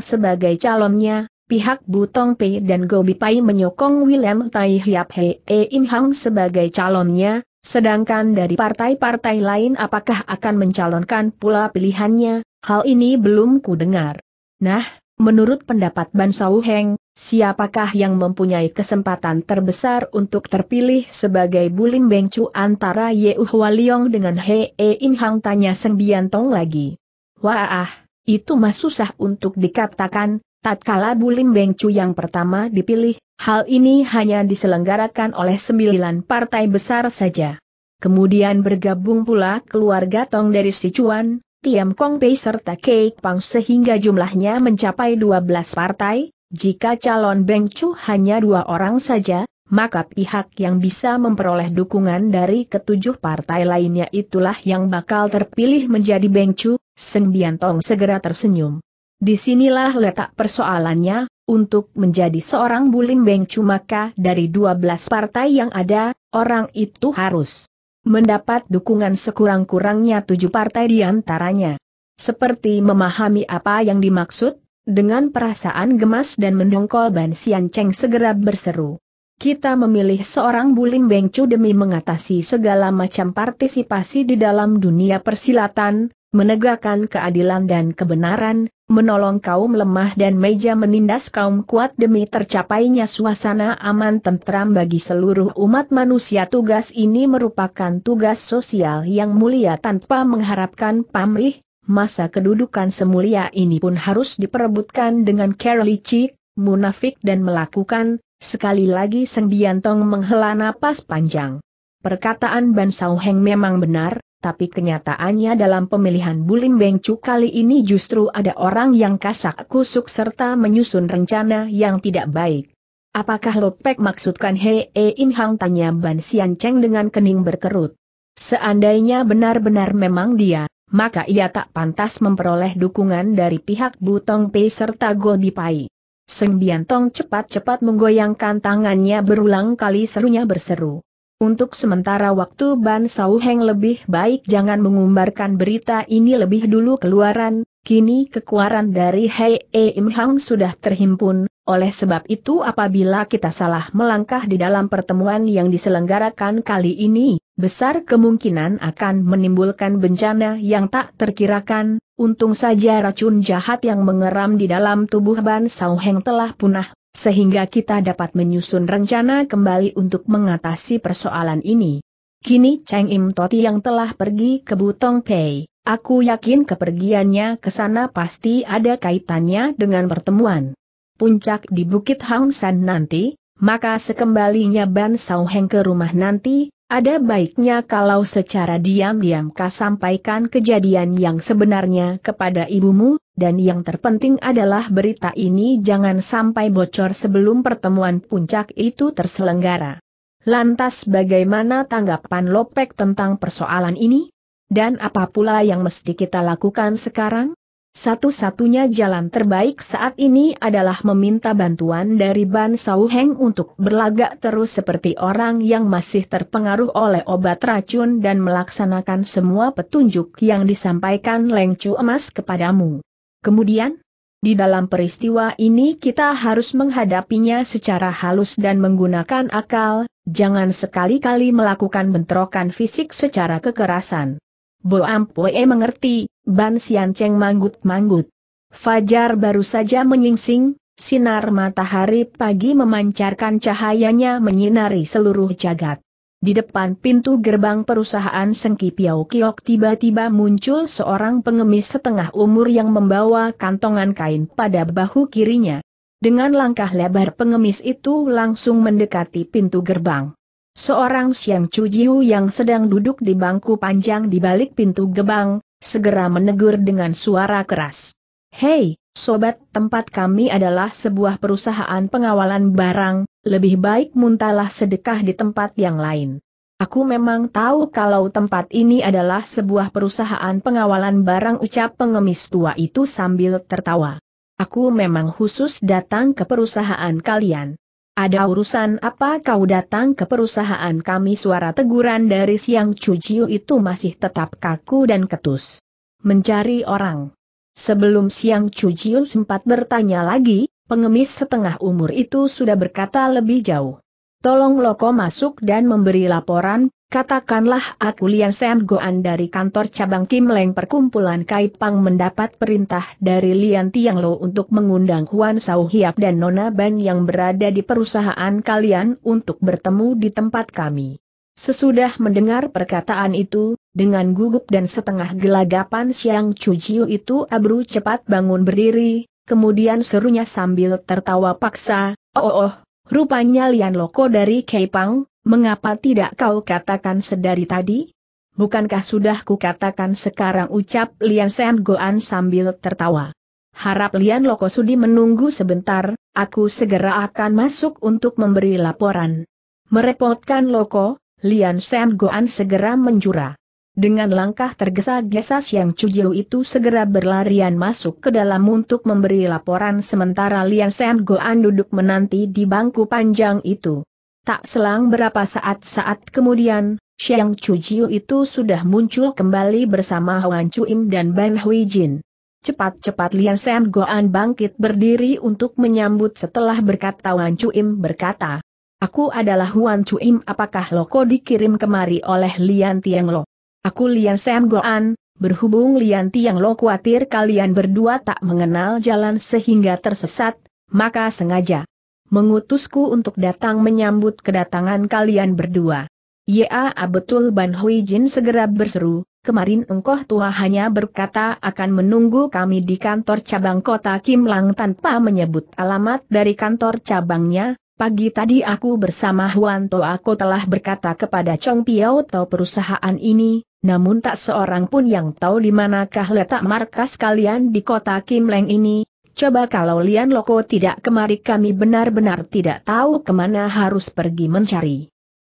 sebagai calonnya, pihak Butong Pei dan Gobi Pai menyokong William Tai Hiap Hei e Im Hang sebagai calonnya, sedangkan dari partai-partai lain apakah akan mencalonkan pula pilihannya, hal ini belum ku dengar. Nah, menurut pendapat Ban Sau Heng, siapakah yang mempunyai kesempatan terbesar untuk terpilih sebagai Bulim Bengcu antara Ye Hua Liong dengan Hee e Im Hang tanya Seng Biantong lagi. Wah, itu mah susah untuk dikatakan, Tatkala Bulim Bengcu yang pertama dipilih, hal ini hanya diselenggarakan oleh sembilan partai besar saja. Kemudian bergabung pula keluarga Tong dari Sichuan, Tiam Kong Pei serta Kei Pang sehingga jumlahnya mencapai 12 partai, jika calon Bengcu hanya dua orang saja, maka pihak yang bisa memperoleh dukungan dari ketujuh partai lainnya itulah yang bakal terpilih menjadi Bengcu, Seng Biantong segera tersenyum. Disinilah letak persoalannya, untuk menjadi seorang bulim bulimbeng cumaka dari 12 partai yang ada, orang itu harus mendapat dukungan sekurang-kurangnya tujuh partai di antaranya. Seperti memahami apa yang dimaksud, dengan perasaan gemas dan mendongkol Ban Sian Cheng segera berseru. Kita memilih seorang Bulim Bengcu demi mengatasi segala macam partisipasi di dalam dunia persilatan, menegakkan keadilan dan kebenaran, menolong kaum lemah dan meja menindas kaum kuat demi tercapainya suasana aman tentram bagi seluruh umat manusia tugas ini merupakan tugas sosial yang mulia tanpa mengharapkan pamrih, masa kedudukan semulia ini pun harus diperebutkan dengan cara licik, munafik dan melakukan, sekali lagi Seng menghela napas panjang. Perkataan Ban Sao Heng memang benar, tapi kenyataannya dalam pemilihan Bulim Bengcu kali ini justru ada orang yang kasak kusuk serta menyusun rencana yang tidak baik. Apakah Lopek maksudkan Hei e Im Hang tanya Ban Sian Cheng dengan kening berkerut. Seandainya benar-benar memang dia, maka ia tak pantas memperoleh dukungan dari pihak Butong Pei serta Di Pai. Seng Biantong cepat-cepat menggoyangkan tangannya berulang kali serunya berseru. Untuk sementara waktu Ban Sau Heng lebih baik jangan mengumbarkan berita ini lebih dulu keluaran, kini kekuaran dari Hei e Im Hang sudah terhimpun, oleh sebab itu apabila kita salah melangkah di dalam pertemuan yang diselenggarakan kali ini, besar kemungkinan akan menimbulkan bencana yang tak terkirakan, untung saja racun jahat yang mengeram di dalam tubuh Ban Heng telah punah, sehingga kita dapat menyusun rencana kembali untuk mengatasi persoalan ini. Kini Cheng Im Toti yang telah pergi ke Butong Pei, aku yakin kepergiannya ke sana pasti ada kaitannya dengan pertemuan. Puncak di Bukit Hang San nanti, maka sekembalinya Ban Sao Heng ke rumah nanti, ada baiknya kalau secara diam-diam kau sampaikan kejadian yang sebenarnya kepada ibumu, dan yang terpenting adalah berita ini jangan sampai bocor sebelum pertemuan puncak itu terselenggara. Lantas bagaimana tanggapan Lopek tentang persoalan ini? Dan apa pula yang mesti kita lakukan sekarang? Satu-satunya jalan terbaik saat ini adalah meminta bantuan dari Ban Sau untuk berlagak terus seperti orang yang masih terpengaruh oleh obat racun dan melaksanakan semua petunjuk yang disampaikan Leng Chu Emas kepadamu. Kemudian, di dalam peristiwa ini kita harus menghadapinya secara halus dan menggunakan akal, jangan sekali-kali melakukan bentrokan fisik secara kekerasan. Bo Poe mengerti, Ban Sian Cheng manggut-manggut. Fajar baru saja menyingsing, sinar matahari pagi memancarkan cahayanya menyinari seluruh jagat. Di depan pintu gerbang perusahaan Sengki Piau Kiok tiba-tiba muncul seorang pengemis setengah umur yang membawa kantongan kain pada bahu kirinya. Dengan langkah lebar pengemis itu langsung mendekati pintu gerbang. Seorang Siang Cujihu yang sedang duduk di bangku panjang di balik pintu gerbang, segera menegur dengan suara keras. Hei, sobat tempat kami adalah sebuah perusahaan pengawalan barang, lebih baik muntalah sedekah di tempat yang lain. Aku memang tahu kalau tempat ini adalah sebuah perusahaan pengawalan barang ucap pengemis tua itu sambil tertawa. Aku memang khusus datang ke perusahaan kalian. Ada urusan apa kau datang ke perusahaan kami suara teguran dari siang cuciu itu masih tetap kaku dan ketus. Mencari orang. Sebelum siang cuciu sempat bertanya lagi, pengemis setengah umur itu sudah berkata lebih jauh. Tolong Loko masuk dan memberi laporan, katakanlah aku Lian Sam Goan dari kantor cabang Kim Leng perkumpulan Kaipang mendapat perintah dari Lian Tiang Lo untuk mengundang Huan Sau Hiap dan Nona Ban yang berada di perusahaan kalian untuk bertemu di tempat kami. Sesudah mendengar perkataan itu, dengan gugup dan setengah gelagapan Siang Chu Jiu itu Abru cepat bangun berdiri, kemudian serunya sambil tertawa paksa, oh oh, oh rupanya Lian Loko dari Kepang. mengapa tidak kau katakan sedari tadi? Bukankah sudah ku katakan sekarang ucap Lian Sam Goan sambil tertawa. Harap Lian Loko Sudi menunggu sebentar, aku segera akan masuk untuk memberi laporan. Merepotkan Loko, Lian Sam Goan segera menjura. Dengan langkah tergesa-gesa yang Chujiu itu segera berlarian masuk ke dalam untuk memberi laporan sementara Lian Sen Goan duduk menanti di bangku panjang itu. Tak selang berapa saat-saat kemudian, Xiang Chujiu itu sudah muncul kembali bersama Huan Chuim dan Ban Hui Jin. Cepat-cepat Lian Sen Goan bangkit berdiri untuk menyambut setelah berkata Huan Chuim berkata, Aku adalah Huan Chuim apakah Loko dikirim kemari oleh Lian Tiang Lo? Aku Lian Sam Goan, berhubung Lian Tiang Lo khawatir kalian berdua tak mengenal jalan sehingga tersesat, maka sengaja mengutusku untuk datang menyambut kedatangan kalian berdua. Ya Abetul Ban Hui Jin segera berseru, kemarin engkau tua hanya berkata akan menunggu kami di kantor cabang kota Kim Lang tanpa menyebut alamat dari kantor cabangnya, Pagi tadi aku bersama Huan To aku telah berkata kepada Chong Piao atau perusahaan ini, namun tak seorang pun yang tahu di manakah letak markas kalian di kota Kim Leng ini. Coba kalau Lian Loko tidak kemari kami benar-benar tidak tahu kemana harus pergi mencari.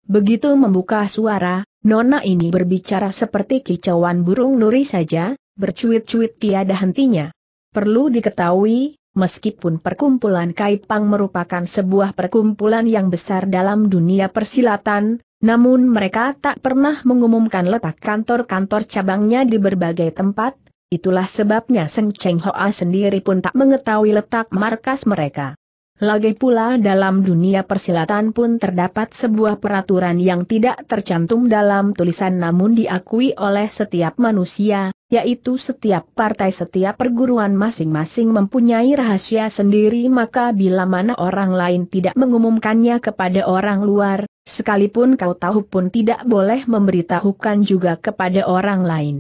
Begitu membuka suara, Nona ini berbicara seperti kicauan burung nuri saja, bercuit-cuit tiada hentinya. Perlu diketahui, meskipun perkumpulan Kaipang merupakan sebuah perkumpulan yang besar dalam dunia persilatan, namun mereka tak pernah mengumumkan letak kantor-kantor cabangnya di berbagai tempat, itulah sebabnya Seng Cheng Hoa sendiri pun tak mengetahui letak markas mereka. Lagi pula dalam dunia persilatan pun terdapat sebuah peraturan yang tidak tercantum dalam tulisan namun diakui oleh setiap manusia, yaitu setiap partai setiap perguruan masing-masing mempunyai rahasia sendiri maka bila mana orang lain tidak mengumumkannya kepada orang luar, sekalipun kau tahu pun tidak boleh memberitahukan juga kepada orang lain.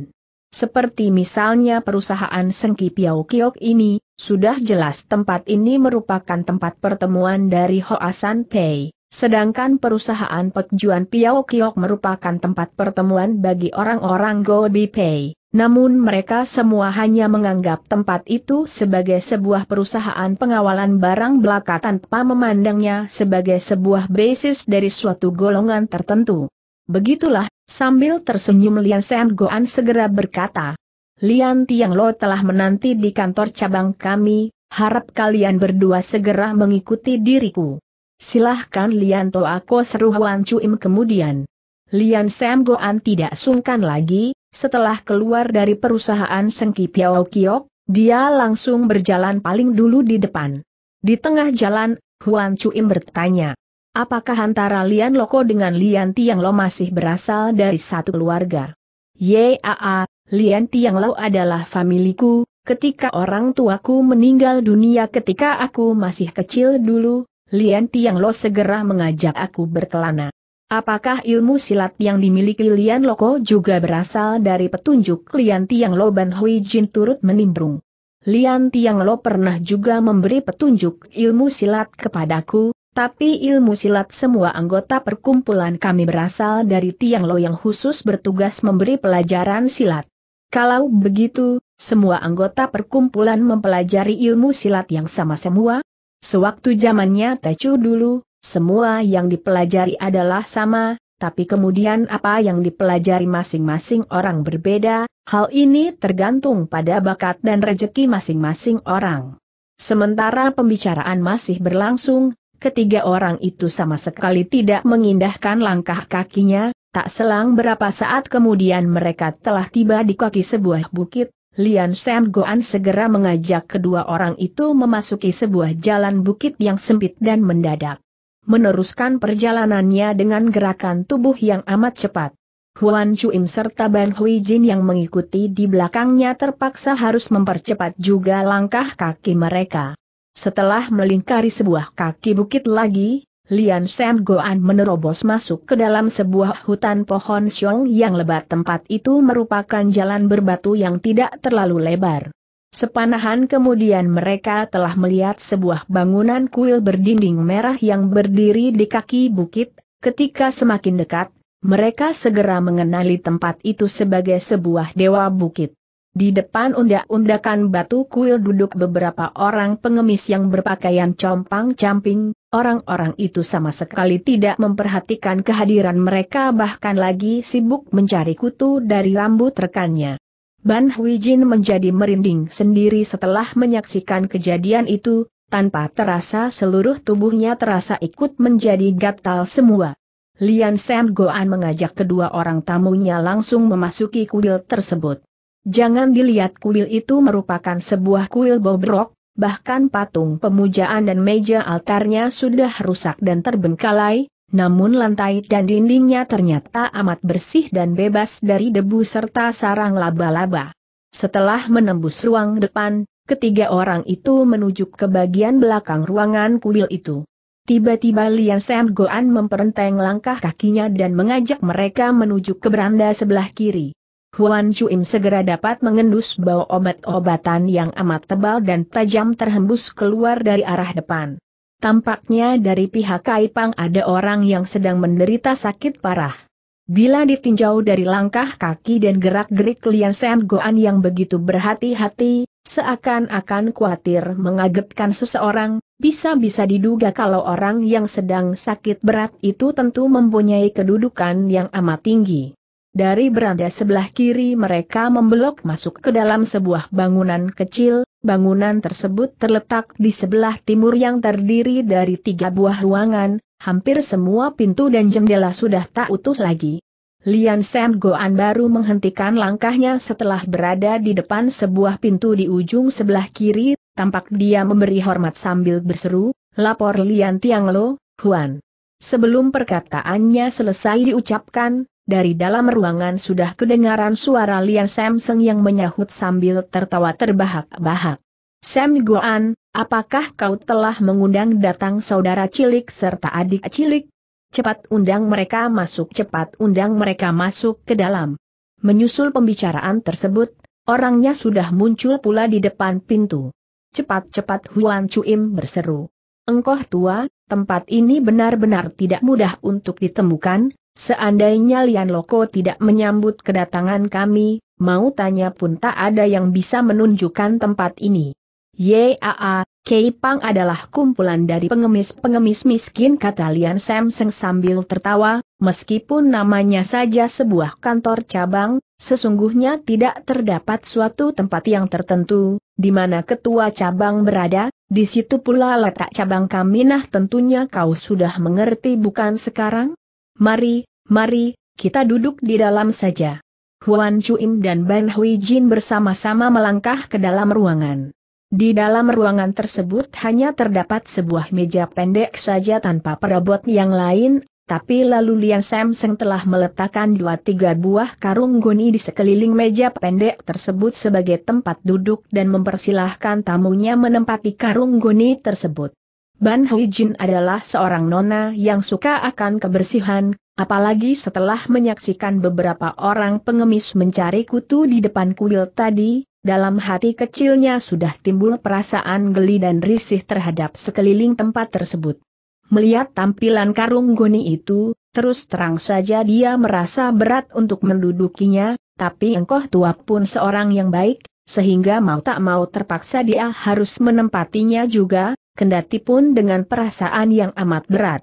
Seperti misalnya perusahaan Sengki Piau Kiok ini, sudah jelas tempat ini merupakan tempat pertemuan dari Hoasan Pei, sedangkan perusahaan Pekjuan Piau Kiok merupakan tempat pertemuan bagi orang-orang Go Bi Pei. Namun mereka semua hanya menganggap tempat itu sebagai sebuah perusahaan pengawalan barang belaka tanpa memandangnya sebagai sebuah basis dari suatu golongan tertentu. Begitulah, sambil tersenyum Lian Sam Goan segera berkata, Lian Tiang Lo telah menanti di kantor cabang kami, harap kalian berdua segera mengikuti diriku. Silahkan Lian To Ako seru Chu Im kemudian. Lian Sam Goan tidak sungkan lagi, setelah keluar dari perusahaan Sengki Piao Kiok, dia langsung berjalan paling dulu di depan. Di tengah jalan, Huan Im bertanya, Apakah antara Lian Loko dengan Lian Tiang Lo masih berasal dari satu keluarga? Yaa, Lian Tiang Lo adalah familiku, ketika orang tuaku meninggal dunia ketika aku masih kecil dulu, Lian Tiang Lo segera mengajak aku berkelana. Apakah ilmu silat yang dimiliki Lian Loko juga berasal dari petunjuk Lian Tiang Lo Ban Hui Jin turut menimbrung? Lian Tiang Lo pernah juga memberi petunjuk ilmu silat kepadaku, tapi ilmu silat semua anggota perkumpulan kami berasal dari Tiang Lo yang khusus bertugas memberi pelajaran silat. Kalau begitu, semua anggota perkumpulan mempelajari ilmu silat yang sama semua? Sewaktu zamannya Tecu dulu, semua yang dipelajari adalah sama, tapi kemudian apa yang dipelajari masing-masing orang berbeda, hal ini tergantung pada bakat dan rejeki masing-masing orang. Sementara pembicaraan masih berlangsung, ketiga orang itu sama sekali tidak mengindahkan langkah kakinya, tak selang berapa saat kemudian mereka telah tiba di kaki sebuah bukit, Lian Sam Goan segera mengajak kedua orang itu memasuki sebuah jalan bukit yang sempit dan mendadak. Meneruskan perjalanannya dengan gerakan tubuh yang amat cepat. Huan Chuim serta Ban Hui Jin yang mengikuti di belakangnya terpaksa harus mempercepat juga langkah kaki mereka. Setelah melingkari sebuah kaki bukit lagi, Lian Sam Goan menerobos masuk ke dalam sebuah hutan pohon siong yang lebat tempat itu merupakan jalan berbatu yang tidak terlalu lebar. Sepanahan kemudian mereka telah melihat sebuah bangunan kuil berdinding merah yang berdiri di kaki bukit, ketika semakin dekat, mereka segera mengenali tempat itu sebagai sebuah dewa bukit. Di depan undak-undakan batu kuil duduk beberapa orang pengemis yang berpakaian compang-camping, orang-orang itu sama sekali tidak memperhatikan kehadiran mereka bahkan lagi sibuk mencari kutu dari rambut rekannya. Ban Jin menjadi merinding sendiri setelah menyaksikan kejadian itu, tanpa terasa seluruh tubuhnya terasa ikut menjadi gatal semua. Lian Sam Goan mengajak kedua orang tamunya langsung memasuki kuil tersebut. Jangan dilihat kuil itu merupakan sebuah kuil bobrok, bahkan patung pemujaan dan meja altarnya sudah rusak dan terbengkalai, namun lantai dan dindingnya ternyata amat bersih dan bebas dari debu serta sarang laba-laba. Setelah menembus ruang depan, ketiga orang itu menuju ke bagian belakang ruangan kuil itu. Tiba-tiba Lian Sam Goan memperenteng langkah kakinya dan mengajak mereka menuju ke beranda sebelah kiri. Huan Chuim segera dapat mengendus bau obat-obatan yang amat tebal dan tajam terhembus keluar dari arah depan. Tampaknya dari pihak Kaipang ada orang yang sedang menderita sakit parah. Bila ditinjau dari langkah kaki dan gerak-gerik Lian Sen Goan yang begitu berhati-hati, seakan-akan khawatir mengagetkan seseorang, bisa-bisa diduga kalau orang yang sedang sakit berat itu tentu mempunyai kedudukan yang amat tinggi. Dari beranda sebelah kiri mereka membelok masuk ke dalam sebuah bangunan kecil, bangunan tersebut terletak di sebelah timur yang terdiri dari tiga buah ruangan, hampir semua pintu dan jendela sudah tak utuh lagi. Lian Sam Goan baru menghentikan langkahnya setelah berada di depan sebuah pintu di ujung sebelah kiri, tampak dia memberi hormat sambil berseru, lapor Lian Tianglo, Lo, Huan. Sebelum perkataannya selesai diucapkan, dari dalam ruangan sudah kedengaran suara Lian Samseng yang menyahut sambil tertawa terbahak-bahak. Sam Goan, apakah kau telah mengundang datang saudara cilik serta adik cilik? Cepat undang mereka masuk, cepat undang mereka masuk ke dalam. Menyusul pembicaraan tersebut, orangnya sudah muncul pula di depan pintu. Cepat-cepat Huan Cuim berseru. Engkau tua, tempat ini benar-benar tidak mudah untuk ditemukan, Seandainya Lian Loko tidak menyambut kedatangan kami, mau tanya pun tak ada yang bisa menunjukkan tempat ini. YAA, Keipang adalah kumpulan dari pengemis-pengemis miskin kata Lian Samseng sambil tertawa, meskipun namanya saja sebuah kantor cabang, sesungguhnya tidak terdapat suatu tempat yang tertentu, di mana ketua cabang berada, di situ pula letak cabang kami nah tentunya kau sudah mengerti bukan sekarang? Mari, mari, kita duduk di dalam saja. Huan Chuim dan Ben Hui Jin bersama-sama melangkah ke dalam ruangan. Di dalam ruangan tersebut hanya terdapat sebuah meja pendek saja tanpa perabot yang lain, tapi lalu Lian Samseng telah meletakkan dua tiga buah karung goni di sekeliling meja pendek tersebut sebagai tempat duduk dan mempersilahkan tamunya menempati karung goni tersebut. Ban Hui Jin adalah seorang nona yang suka akan kebersihan, apalagi setelah menyaksikan beberapa orang pengemis mencari kutu di depan kuil tadi, dalam hati kecilnya sudah timbul perasaan geli dan risih terhadap sekeliling tempat tersebut. Melihat tampilan karung goni itu, terus terang saja dia merasa berat untuk mendudukinya, tapi engkau tua pun seorang yang baik, sehingga mau tak mau terpaksa dia harus menempatinya juga, kendati pun dengan perasaan yang amat berat.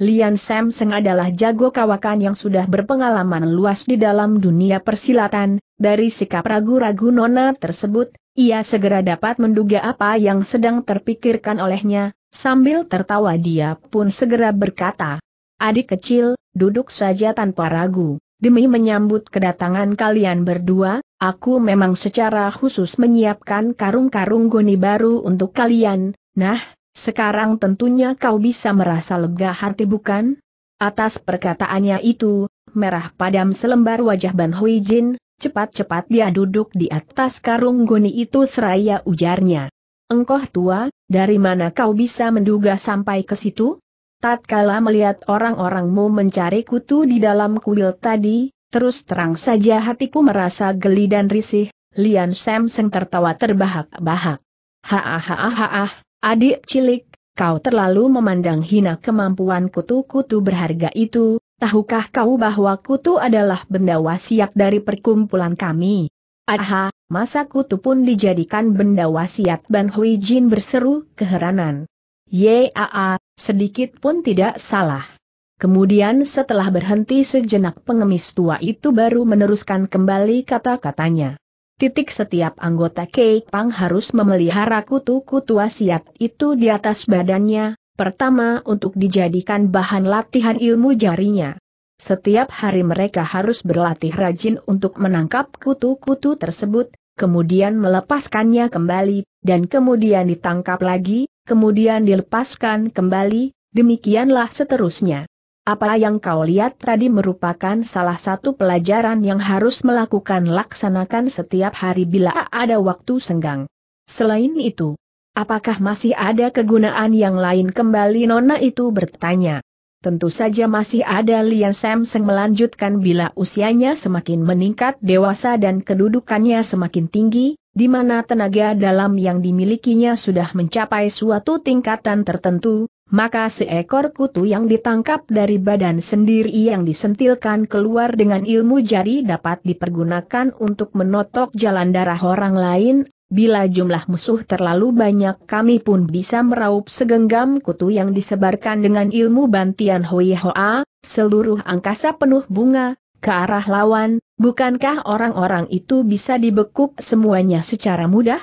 Lian Sam Samseng adalah jago kawakan yang sudah berpengalaman luas di dalam dunia persilatan, dari sikap ragu-ragu nona tersebut, ia segera dapat menduga apa yang sedang terpikirkan olehnya, sambil tertawa dia pun segera berkata, Adik kecil, duduk saja tanpa ragu, demi menyambut kedatangan kalian berdua, aku memang secara khusus menyiapkan karung-karung goni baru untuk kalian, Nah, sekarang tentunya kau bisa merasa lega hati bukan? Atas perkataannya itu, merah padam selembar wajah Ban Hui Jin, cepat-cepat dia duduk di atas karung goni itu seraya ujarnya. Engkoh tua, dari mana kau bisa menduga sampai ke situ? Tatkala melihat orang-orangmu mencari kutu di dalam kuil tadi, terus terang saja hatiku merasa geli dan risih, Lian Samseng tertawa terbahak-bahak. ha ha ha. Adik cilik, kau terlalu memandang hina kemampuan kutu-kutu berharga itu, tahukah kau bahwa kutu adalah benda wasiat dari perkumpulan kami? Aha, masa kutu pun dijadikan benda wasiat Ban Hui Jin berseru keheranan. Yaa, sedikit pun tidak salah. Kemudian setelah berhenti sejenak pengemis tua itu baru meneruskan kembali kata-katanya. Titik setiap anggota Kek Pang harus memelihara kutu-kutu wasiat itu di atas badannya, pertama untuk dijadikan bahan latihan ilmu jarinya. Setiap hari mereka harus berlatih rajin untuk menangkap kutu-kutu tersebut, kemudian melepaskannya kembali, dan kemudian ditangkap lagi, kemudian dilepaskan kembali, demikianlah seterusnya. Apa yang kau lihat tadi merupakan salah satu pelajaran yang harus melakukan laksanakan setiap hari bila ada waktu senggang. Selain itu, apakah masih ada kegunaan yang lain kembali Nona itu bertanya. Tentu saja masih ada Lian Sam Samseng melanjutkan bila usianya semakin meningkat dewasa dan kedudukannya semakin tinggi, di mana tenaga dalam yang dimilikinya sudah mencapai suatu tingkatan tertentu, maka seekor kutu yang ditangkap dari badan sendiri yang disentilkan keluar dengan ilmu jari dapat dipergunakan untuk menotok jalan darah orang lain Bila jumlah musuh terlalu banyak kami pun bisa meraup segenggam kutu yang disebarkan dengan ilmu bantian Hui Hoa, seluruh angkasa penuh bunga, ke arah lawan, bukankah orang-orang itu bisa dibekuk semuanya secara mudah?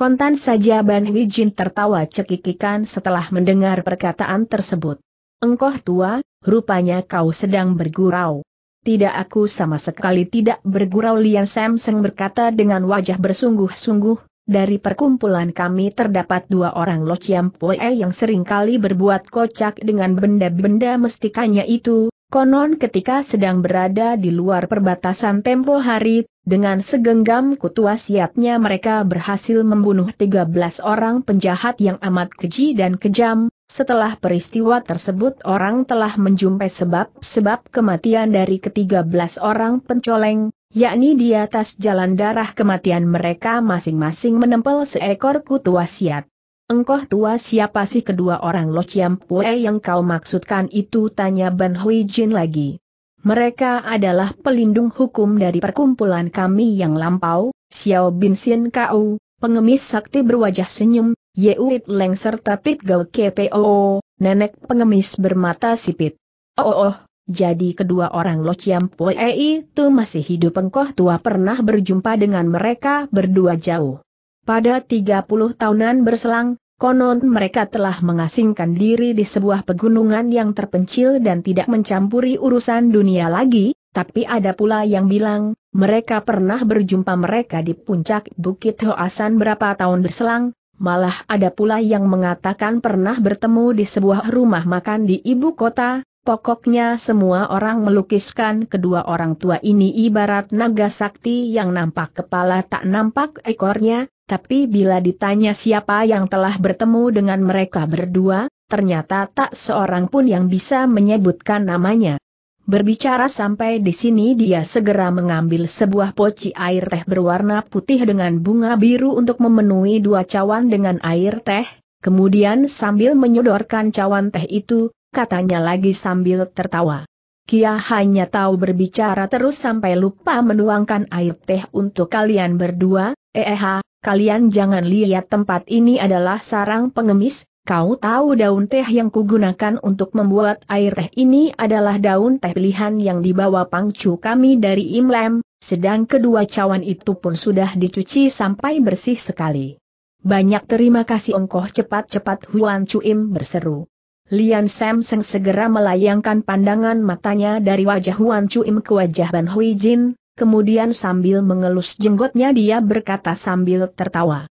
Kontan saja Ban Wijin tertawa cekikikan setelah mendengar perkataan tersebut. Engkau tua, rupanya kau sedang bergurau. Tidak aku sama sekali tidak bergurau Lian Samseng berkata dengan wajah bersungguh-sungguh, dari perkumpulan kami terdapat dua orang Lo Chiam Pue yang seringkali berbuat kocak dengan benda-benda mestikanya itu, konon ketika sedang berada di luar perbatasan tempo hari, dengan segenggam kutuasiatnya mereka berhasil membunuh 13 orang penjahat yang amat keji dan kejam, setelah peristiwa tersebut orang telah menjumpai sebab-sebab kematian dari ketiga belas orang pencoleng, yakni di atas jalan darah kematian mereka masing-masing menempel seekor kutu wasiat. Engkau tua siapa sih kedua orang Lo Chiam Pue yang kau maksudkan itu tanya Ban Hui Jin lagi. Mereka adalah pelindung hukum dari perkumpulan kami yang lampau, Xiao Bin Sin Kau, pengemis sakti berwajah senyum, Yeuit Leng serta Pit Gau KPO, nenek pengemis bermata sipit. Oh, oh, oh, jadi kedua orang Lo Chiam Pue itu masih hidup engkoh tua pernah berjumpa dengan mereka berdua jauh. Pada 30 tahunan berselang, konon mereka telah mengasingkan diri di sebuah pegunungan yang terpencil dan tidak mencampuri urusan dunia lagi, tapi ada pula yang bilang, mereka pernah berjumpa mereka di puncak Bukit Hoasan berapa tahun berselang, Malah ada pula yang mengatakan pernah bertemu di sebuah rumah makan di ibu kota, pokoknya semua orang melukiskan kedua orang tua ini ibarat naga sakti yang nampak kepala tak nampak ekornya, tapi bila ditanya siapa yang telah bertemu dengan mereka berdua, ternyata tak seorang pun yang bisa menyebutkan namanya. Berbicara sampai di sini dia segera mengambil sebuah poci air teh berwarna putih dengan bunga biru untuk memenuhi dua cawan dengan air teh, kemudian sambil menyodorkan cawan teh itu, katanya lagi sambil tertawa. Kia hanya tahu berbicara terus sampai lupa menuangkan air teh untuk kalian berdua, eh, eh kalian jangan lihat tempat ini adalah sarang pengemis, Kau tahu daun teh yang kugunakan untuk membuat air teh ini adalah daun teh pilihan yang dibawa pangcu kami dari Imlem, sedang kedua cawan itu pun sudah dicuci sampai bersih sekali. Banyak terima kasih ongkoh cepat-cepat Huan Cuim berseru. Lian Sam Seng segera melayangkan pandangan matanya dari wajah Huan Cuim ke wajah Ban Hui Jin, kemudian sambil mengelus jenggotnya dia berkata sambil tertawa.